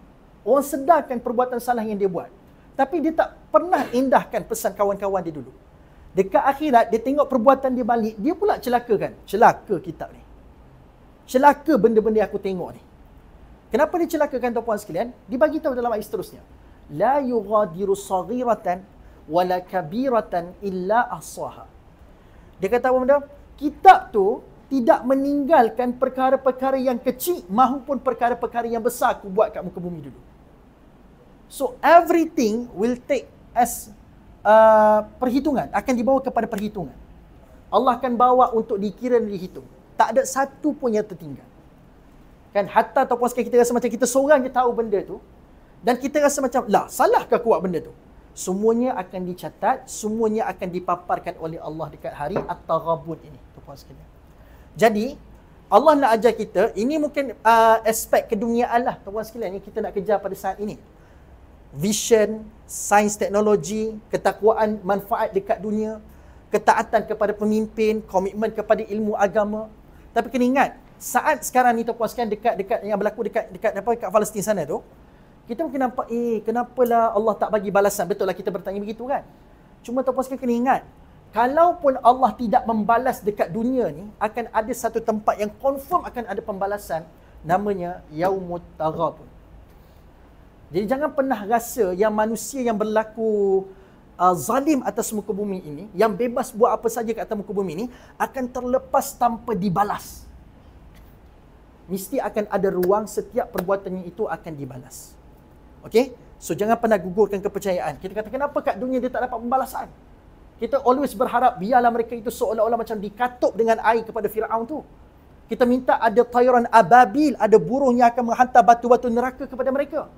Orang sedarkan perbuatan salah yang dia buat. Tapi dia tak pernah indahkan pesan kawan-kawan dia dulu. Dekat akhirat, dia tengok perbuatan dia balik, dia pula celaka kan? Celaka kitab ni. Celaka benda-benda aku tengok ni. Kenapa dia celakakan tuan-puan sekalian? Dia bagi tahu dalam ayat seterusnya. La yughadiru saghiratan wala kabiratan illa ahsaha. Dia kata apa benda? Kitab tu tidak meninggalkan perkara-perkara yang kecil mahupun perkara-perkara yang besar aku buat kat muka bumi dulu. So everything will take as uh, perhitungan. Akan dibawa kepada perhitungan. Allah akan bawa untuk dikira dan dihitung. Tak ada satu pun yang tertinggal. Kan hatta ataupun sekarang kita rasa macam kita seorang je tahu benda tu. Dan kita rasa macam, lah salahkah aku buat benda tu? semuanya akan dicatat, semuanya akan dipaparkan oleh Allah dekat hari At-Taghabun ini. Tuan sekalian. Jadi, Allah nak ajar kita, ini mungkin uh, aspek keduniaan lah, tuan sekalian, yang kita nak kejar pada saat ini. Vision, sains teknologi, ketakwaan manfaat dekat dunia, ketaatan kepada pemimpin, komitmen kepada ilmu agama. Tapi kena ingat, saat sekarang ni tuan sekalian dekat dekat yang berlaku dekat dekat apa dekat Palestin sana tu, kita mungkin nampak, eh, kenapalah Allah tak bagi balasan? Betul lah kita bertanya begitu kan? Cuma tuan puan kena ingat, kalaupun Allah tidak membalas dekat dunia ni, akan ada satu tempat yang confirm akan ada pembalasan, namanya Yaumut Taghabun. Jadi jangan pernah rasa yang manusia yang berlaku uh, zalim atas muka bumi ini, yang bebas buat apa saja kat atas muka bumi ini, akan terlepas tanpa dibalas. Mesti akan ada ruang setiap perbuatannya itu akan dibalas. Okay? So jangan pernah gugurkan kepercayaan. Kita kata kenapa kat dunia dia tak dapat pembalasan? Kita always berharap biarlah mereka itu seolah-olah macam dikatup dengan air kepada Fir'aun tu. Kita minta ada tayaran ababil, ada buruh yang akan menghantar batu-batu neraka kepada mereka.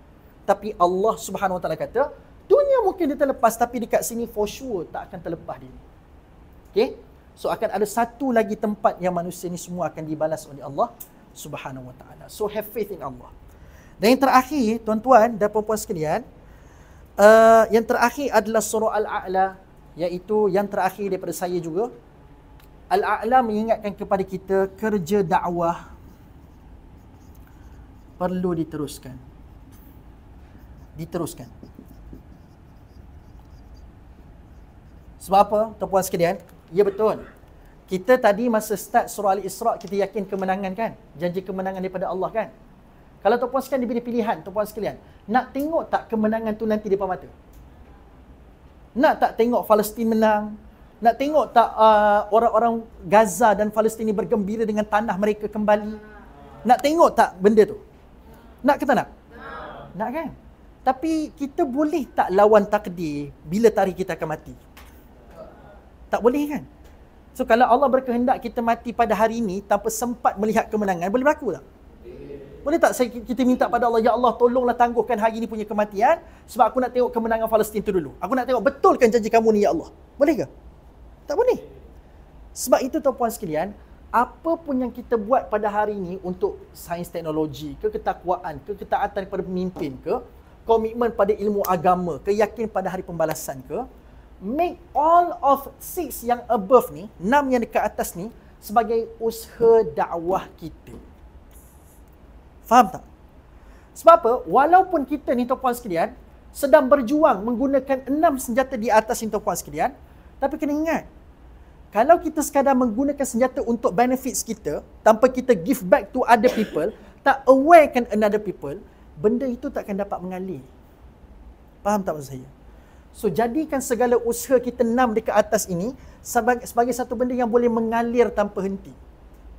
Tapi Allah subhanahu wa ta'ala kata, dunia mungkin dia terlepas tapi dekat sini for sure tak akan terlepas dia. Okay? So akan ada satu lagi tempat yang manusia ni semua akan dibalas oleh Allah subhanahu wa ta'ala. So have faith in Allah. Dan yang terakhir, tuan-tuan dan puan-puan sekalian, uh, yang terakhir adalah surah Al-A'la, iaitu yang terakhir daripada saya juga. Al-A'la mengingatkan kepada kita kerja dakwah perlu diteruskan. Diteruskan. Sebab apa, tuan-puan sekalian? Ya betul. Kita tadi masa start surah Al-Isra, kita yakin kemenangan kan? Janji kemenangan daripada Allah kan? Kalau Tuan Puan sekalian diberi pilihan, Tuan Puan sekalian, nak tengok tak kemenangan tu nanti depan mata? Nak tak tengok Palestin menang? Nak tengok tak uh, orang-orang Gaza dan Palestin ni bergembira dengan tanah mereka kembali? Nak tengok tak benda tu? Nak ke tak nak? Nak kan? Tapi kita boleh tak lawan takdir bila tarikh kita akan mati? Tak boleh kan? So kalau Allah berkehendak kita mati pada hari ini tanpa sempat melihat kemenangan, boleh berlaku tak? Tak. Boleh tak saya kita minta pada Allah, Ya Allah tolonglah tangguhkan hari ini punya kematian sebab aku nak tengok kemenangan Palestin tu dulu. Aku nak tengok betulkan janji kamu ni, Ya Allah. Boleh ke? Tak boleh. Sebab itu tuan-puan sekalian, apa pun yang kita buat pada hari ini untuk sains teknologi, ke ketakwaan, ke ketaatan kepada pemimpin ke, komitmen pada ilmu agama, keyakinan pada hari pembalasan ke, make all of six yang above ni, enam yang dekat atas ni, sebagai usaha dakwah kita. Faham tak? Sebab apa? Walaupun kita ni tuan-puan sekalian sedang berjuang menggunakan enam senjata di atas ni tuan-puan sekalian, tapi kena ingat, kalau kita sekadar menggunakan senjata untuk benefits kita, tanpa kita give back to other people, tak awarekan another people, benda itu tak akan dapat mengalir. Faham tak maksud saya? So, jadikan segala usaha kita enam dekat atas ini sebagai, sebagai satu benda yang boleh mengalir tanpa henti.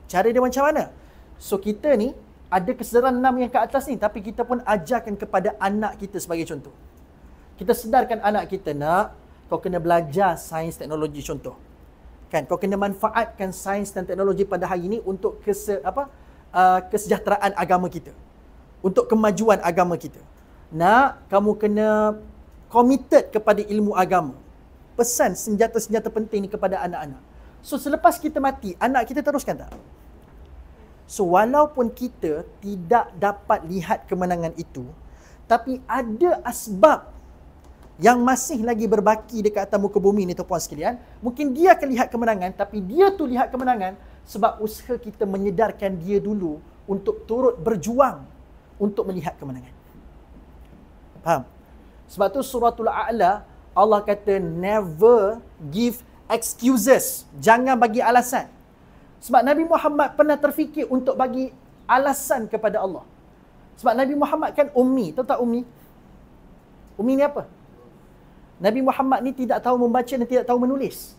Cara dia macam mana? So, kita ni ada kesedaran enam yang ke atas ni tapi kita pun ajarkan kepada anak kita sebagai contoh. Kita sedarkan anak kita nak kau kena belajar sains teknologi contoh. Kan kau kena manfaatkan sains dan teknologi pada hari ini untuk kese, apa uh, kesejahteraan agama kita. Untuk kemajuan agama kita. Nak kamu kena committed kepada ilmu agama. Pesan senjata-senjata penting ni kepada anak-anak. So selepas kita mati, anak kita teruskan tak? So walaupun kita tidak dapat lihat kemenangan itu, tapi ada asbab yang masih lagi berbaki dekat atas muka bumi ni tuan-puan sekalian. Mungkin dia akan lihat kemenangan tapi dia tu lihat kemenangan sebab usaha kita menyedarkan dia dulu untuk turut berjuang untuk melihat kemenangan. Faham? Sebab tu suratul A'la Allah kata never give excuses. Jangan bagi alasan. Sebab Nabi Muhammad pernah terfikir untuk bagi alasan kepada Allah. Sebab Nabi Muhammad kan ummi. Tahu tak ummi? Ummi ni apa? Nabi Muhammad ni tidak tahu membaca dan tidak tahu menulis.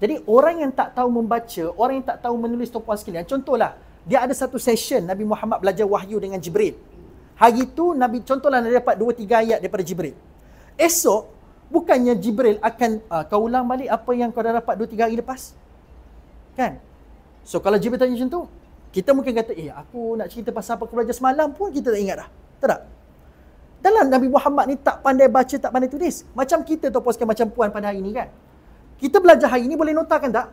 Jadi orang yang tak tahu membaca, orang yang tak tahu menulis tu puan sekalian. Contohlah, dia ada satu session Nabi Muhammad belajar wahyu dengan Jibril. Hari tu Nabi contohlah Nabi dapat 2 3 ayat daripada Jibril. Esok bukannya Jibril akan uh, kau ulang balik apa yang kau dah dapat dua tiga hari lepas? Kan? So kalau JB tanya macam tu, kita mungkin kata, eh aku nak cerita pasal apa aku belajar semalam pun kita tak ingat dah. Tak tak? Dalam Nabi Muhammad ni tak pandai baca, tak pandai tulis. Macam kita tu poskan macam puan pada hari ni kan. Kita belajar hari ni boleh nota kan tak?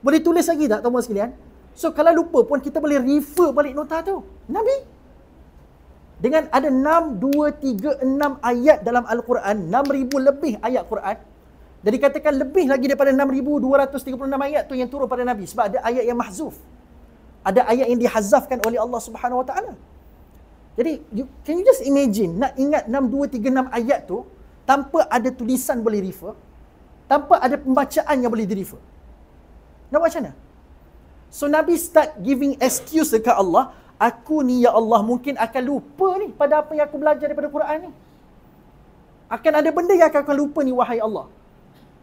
Boleh tulis lagi tak tuan-tuan sekalian? So kalau lupa pun kita boleh refer balik nota tu. Nabi. Dengan ada 6, 2, 3, 6 ayat dalam Al-Quran, 6,000 lebih ayat Quran, jadi katakan lebih lagi daripada 6236 ayat tu yang turun pada Nabi sebab ada ayat yang mahzuf. Ada ayat yang dihazafkan oleh Allah Subhanahu Wa Taala. Jadi can you just imagine nak ingat 6236 ayat tu tanpa ada tulisan boleh refer, tanpa ada pembacaan yang boleh di refer. Nak buat macam mana? So Nabi start giving excuse dekat Allah, aku ni ya Allah mungkin akan lupa ni pada apa yang aku belajar daripada Quran ni. Akan ada benda yang akan aku lupa ni wahai Allah.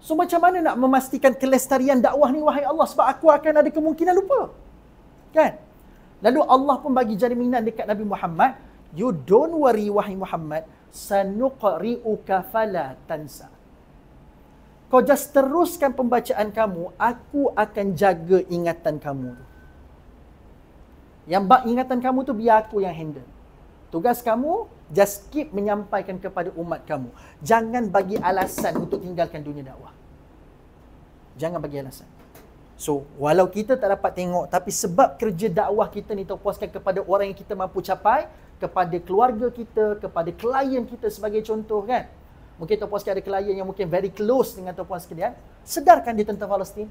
So macam mana nak memastikan kelestarian dakwah ni wahai Allah sebab aku akan ada kemungkinan lupa. Kan? Lalu Allah pun bagi jaminan dekat Nabi Muhammad, you don't worry wahai Muhammad, sanuqri'uka fala tansa. Kau just teruskan pembacaan kamu, aku akan jaga ingatan kamu Yang bak ingatan kamu tu biar aku yang handle. Tugas kamu just keep menyampaikan kepada umat kamu. Jangan bagi alasan untuk tinggalkan dunia dakwah. Jangan bagi alasan. So, walau kita tak dapat tengok, tapi sebab kerja dakwah kita ni terpuaskan kepada orang yang kita mampu capai, kepada keluarga kita, kepada klien kita sebagai contoh kan. Mungkin Tuan Puan ada klien yang mungkin very close dengan Tuan Puan sekalian. Sedarkan dia tentang Palestin.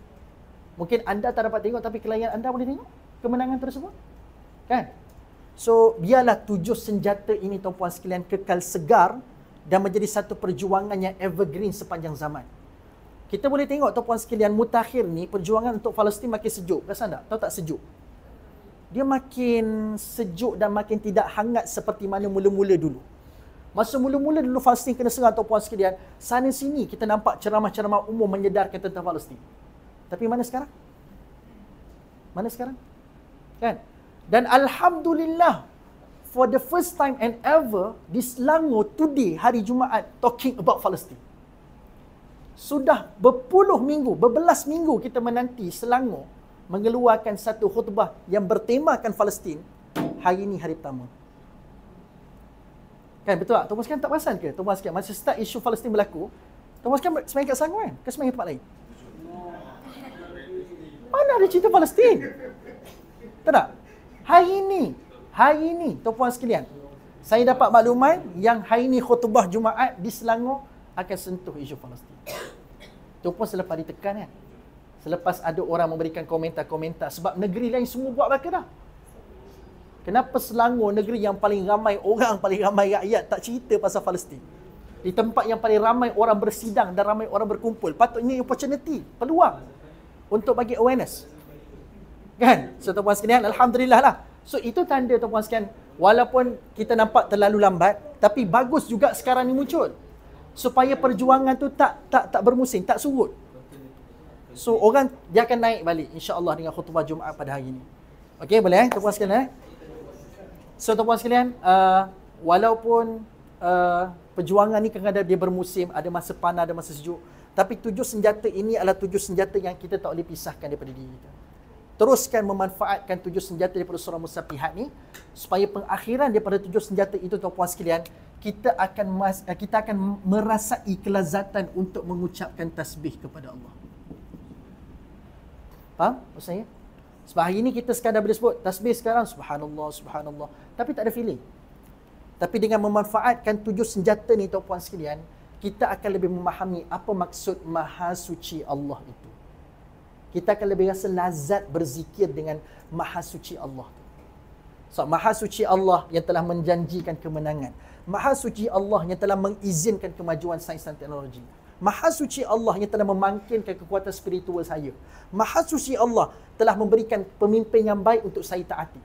Mungkin anda tak dapat tengok tapi klien anda boleh tengok kemenangan tersebut. Kan? So biarlah tujuh senjata ini tuan-puan sekalian kekal segar dan menjadi satu perjuangan yang evergreen sepanjang zaman. Kita boleh tengok tuan-puan sekalian mutakhir ni perjuangan untuk Palestin makin sejuk. Rasa tak? Tahu tak sejuk? Dia makin sejuk dan makin tidak hangat seperti mana mula-mula dulu. Masa mula-mula dulu Palestin kena serang tuan-puan sekalian, sana sini kita nampak ceramah-ceramah umum menyedarkan tentang Palestin. Tapi mana sekarang? Mana sekarang? Kan? Dan Alhamdulillah, for the first time and ever, di Selangor today, hari Jumaat, talking about Palestine. Sudah berpuluh minggu, berbelas minggu kita menanti Selangor mengeluarkan satu khutbah yang bertemakan Palestin hari ini hari pertama. Kan betul tak? Thomas kan tak perasan ke? Thomas kan masa start isu Palestin berlaku, Thomas kan semain kat Selangor kan? Ke semangat tempat lain? Mana ada cerita Palestin? Tak tak? Hari ini, hari ini tuan-puan sekalian, saya dapat makluman yang hari ini khutbah Jumaat di Selangor akan sentuh isu Palestin. Itu pun selepas ditekan kan. Selepas ada orang memberikan komentar-komentar sebab negeri lain semua buat baka dah. Kenapa Selangor negeri yang paling ramai orang, paling ramai rakyat tak cerita pasal Palestin? Di tempat yang paling ramai orang bersidang dan ramai orang berkumpul. Patutnya opportunity, peluang untuk bagi awareness kan so tuan puan sekalian alhamdulillah lah so itu tanda tuan puan sekalian walaupun kita nampak terlalu lambat tapi bagus juga sekarang ni muncul supaya perjuangan tu tak tak tak bermusim tak surut so orang dia akan naik balik insyaallah dengan khutbah jumaat pada hari ini, okey boleh eh tuan puan sekalian eh so tuan puan sekalian uh, walaupun uh, perjuangan ni kadang-kadang dia bermusim ada masa panas ada masa sejuk tapi tujuh senjata ini adalah tujuh senjata yang kita tak boleh pisahkan daripada diri kita teruskan memanfaatkan tujuh senjata daripada surah Musa pihak ni supaya pengakhiran daripada tujuh senjata itu tuan-puan sekalian kita akan mas, eh, kita akan merasai kelazatan untuk mengucapkan tasbih kepada Allah. Faham maksudnya? Sebab hari ini kita sekadar boleh sebut tasbih sekarang subhanallah subhanallah tapi tak ada feeling. Tapi dengan memanfaatkan tujuh senjata ni tuan-puan sekalian kita akan lebih memahami apa maksud maha suci Allah itu kita akan lebih rasa lazat berzikir dengan Maha Suci Allah. so, Maha Suci Allah yang telah menjanjikan kemenangan. Maha Suci Allah yang telah mengizinkan kemajuan sains dan teknologi. Maha Suci Allah yang telah memangkinkan kekuatan spiritual saya. Maha Suci Allah telah memberikan pemimpin yang baik untuk saya taati.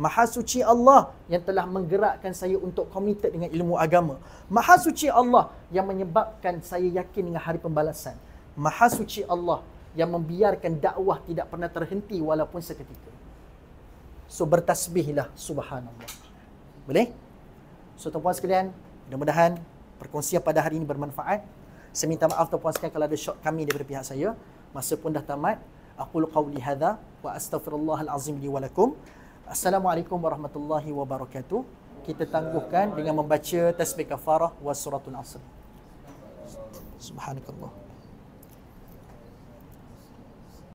Maha Suci Allah yang telah menggerakkan saya untuk komited dengan ilmu agama. Maha Suci Allah yang menyebabkan saya yakin dengan hari pembalasan. Maha Suci Allah yang membiarkan dakwah tidak pernah terhenti walaupun seketika. So bertasbihlah subhanallah. Boleh? So tuan-tuan sekalian, mudah-mudahan perkongsian pada hari ini bermanfaat. Saya minta maaf tuan-tuan sekalian kalau ada shot kami daripada pihak saya. Masa pun dah tamat. Aku lukau lihada wa astaghfirullahalazim liwalakum. Assalamualaikum warahmatullahi wabarakatuh. Kita tangguhkan dengan membaca tasbih kafarah wa suratul asr. Subhanakallah.